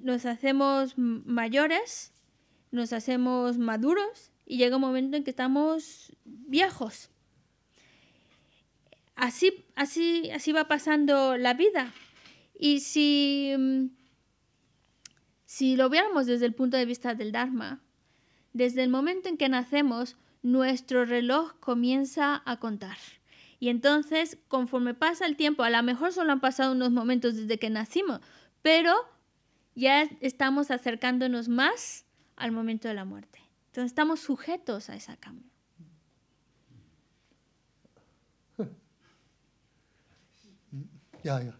nos hacemos mayores, nos hacemos maduros y llega un momento en que estamos viejos. Así, así, así va pasando la vida. Y si, mm, si lo viéramos desde el punto de vista del Dharma, desde el momento en que nacemos, nuestro reloj comienza a contar. Y entonces, conforme pasa el tiempo, a lo mejor solo han pasado unos momentos desde que nacimos, pero ya estamos acercándonos más al momento de la muerte. Entonces estamos sujetos a esa cambio. Ya, ya.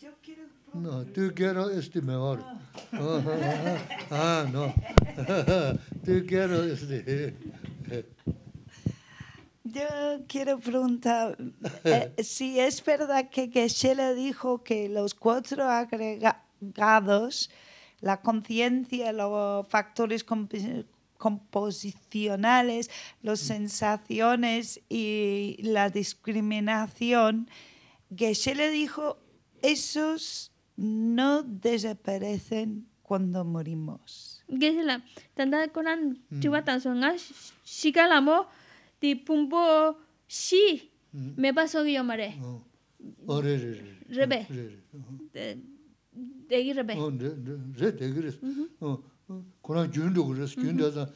Yo quiero... No, tú quiero este mejor. ah, ah no. tú quiero este. Yo quiero preguntar eh, si es verdad que geshe le dijo que los cuatro agregados, la conciencia, los factores composicionales, las mm. sensaciones y la discriminación, geshe le dijo, esos no desaparecen cuando morimos. Geshe-la, ti pumbo si me paso 어레레 레베 mare o re re re be de ir be o de re de ir o kona jun de gures kyun de za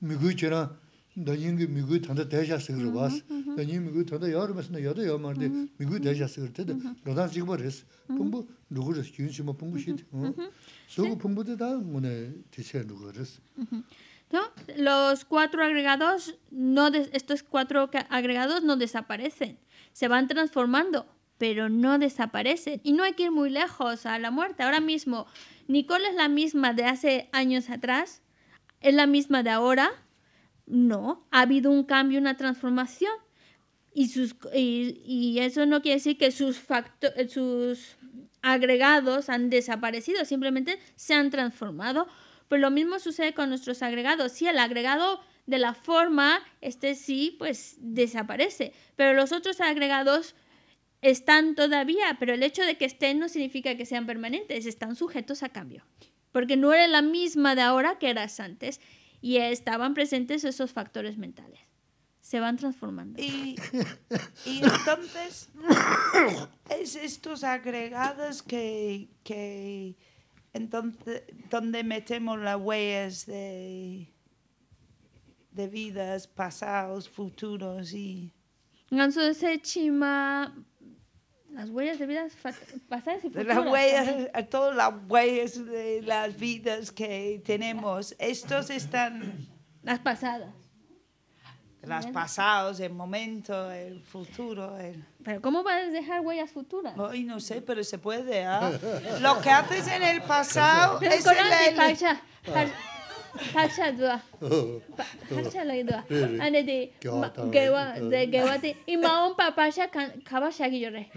mi gu chena da yingi mi gu tanda de ja se gure vas da ni mi gu tanda yar mas na yada mi res Los cuatro agregados, no estos cuatro agregados no desaparecen, se van transformando, pero no desaparecen. Y no hay que ir muy lejos a la muerte. Ahora mismo, Nicole es la misma de hace años atrás, es la misma de ahora. No, ha habido un cambio, una transformación. Y, y, eso no quiere decir que sus, sus agregados han desaparecido, simplemente se han transformado pues lo mismo sucede con nuestros agregados. Si el agregado de la forma, este sí, pues desaparece. Pero los otros agregados están todavía, pero el hecho de que estén no significa que sean permanentes, están sujetos a cambio. Porque no era la misma de ahora que eras antes y estaban presentes esos factores mentales. Se van transformando. Y, entonces, es estos agregados que entonces, ¿dónde metemos las huellas de, de vidas pasados, futuros y... Entonces, Chima, las huellas de vidas pasadas y futuras. Las huellas, todas las huellas de las vidas que tenemos, estos están... Las pasadas. Las pasados, el momento, el futuro. El... ¿Pero cómo vas a dejar huellas futuras? Hoy no sé, pero se puede. Lo que haces en el pasado es en el... Pacha dua. Pacha lagi dua. Ane de gewa de gewa de imaon pa pacha kaba shagi yore.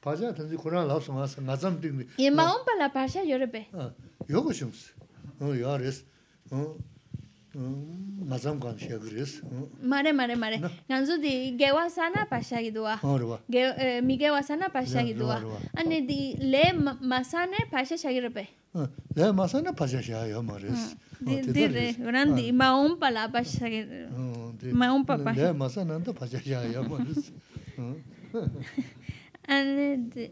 Pacha tanzi kuna lap sunga sa ngazam y Imaon pa la pacha yore yo ah, Yogo shungs. Oh yares. Oh mazam kan mare mare mare nanzu di gewa sana pasha gidwa mi gewa sana pasha gidwa di le masane pa le masane pa shayo mares di re grandi ma la pa pasha ma papa le masane anda pasha mares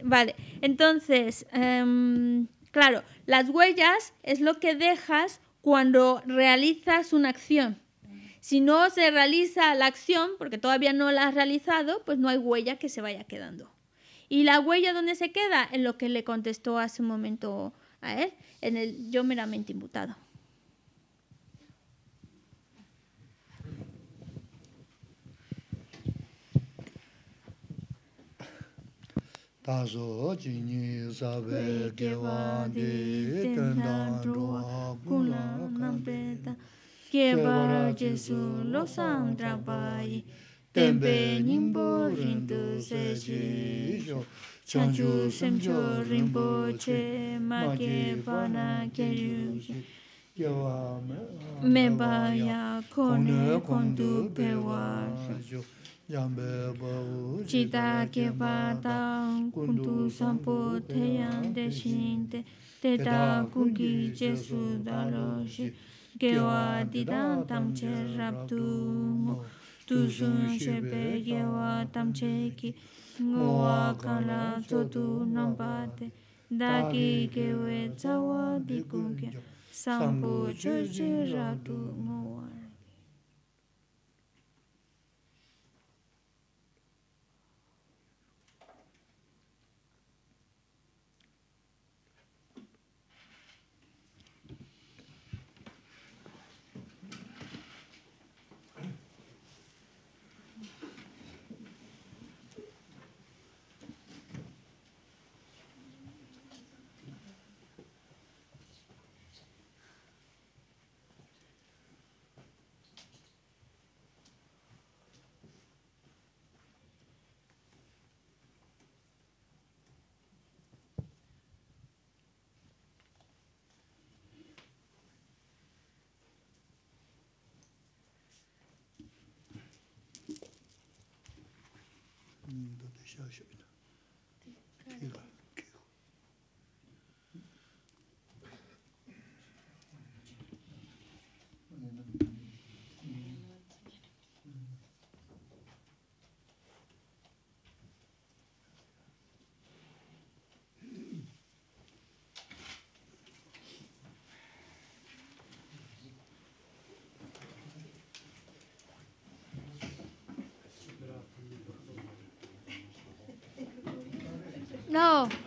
vale entonces um, claro las huellas es lo que dejas cuando realizas una acción. Si no se realiza la acción, porque todavía no la has realizado, pues no hay huella que se vaya quedando. ¿Y la huella dónde se queda? En lo que le contestó hace un momento a él, en el yo meramente imputado. tazo ji ni za ve devani tando ku la kevar jesu lo sandra bai te benin boin to se jio chan rinpo che ma ke na kel shi me ba ya koni pewa zo yāmbē bāhu jītā kēpā tāṁ kundū sāmpu tēyāṁ dēshīṁ tē tētā kūkī jēsū dāloshī gēwā dītāṁ tāṁ chē rābdū mō tūsūṁ よいしょ No.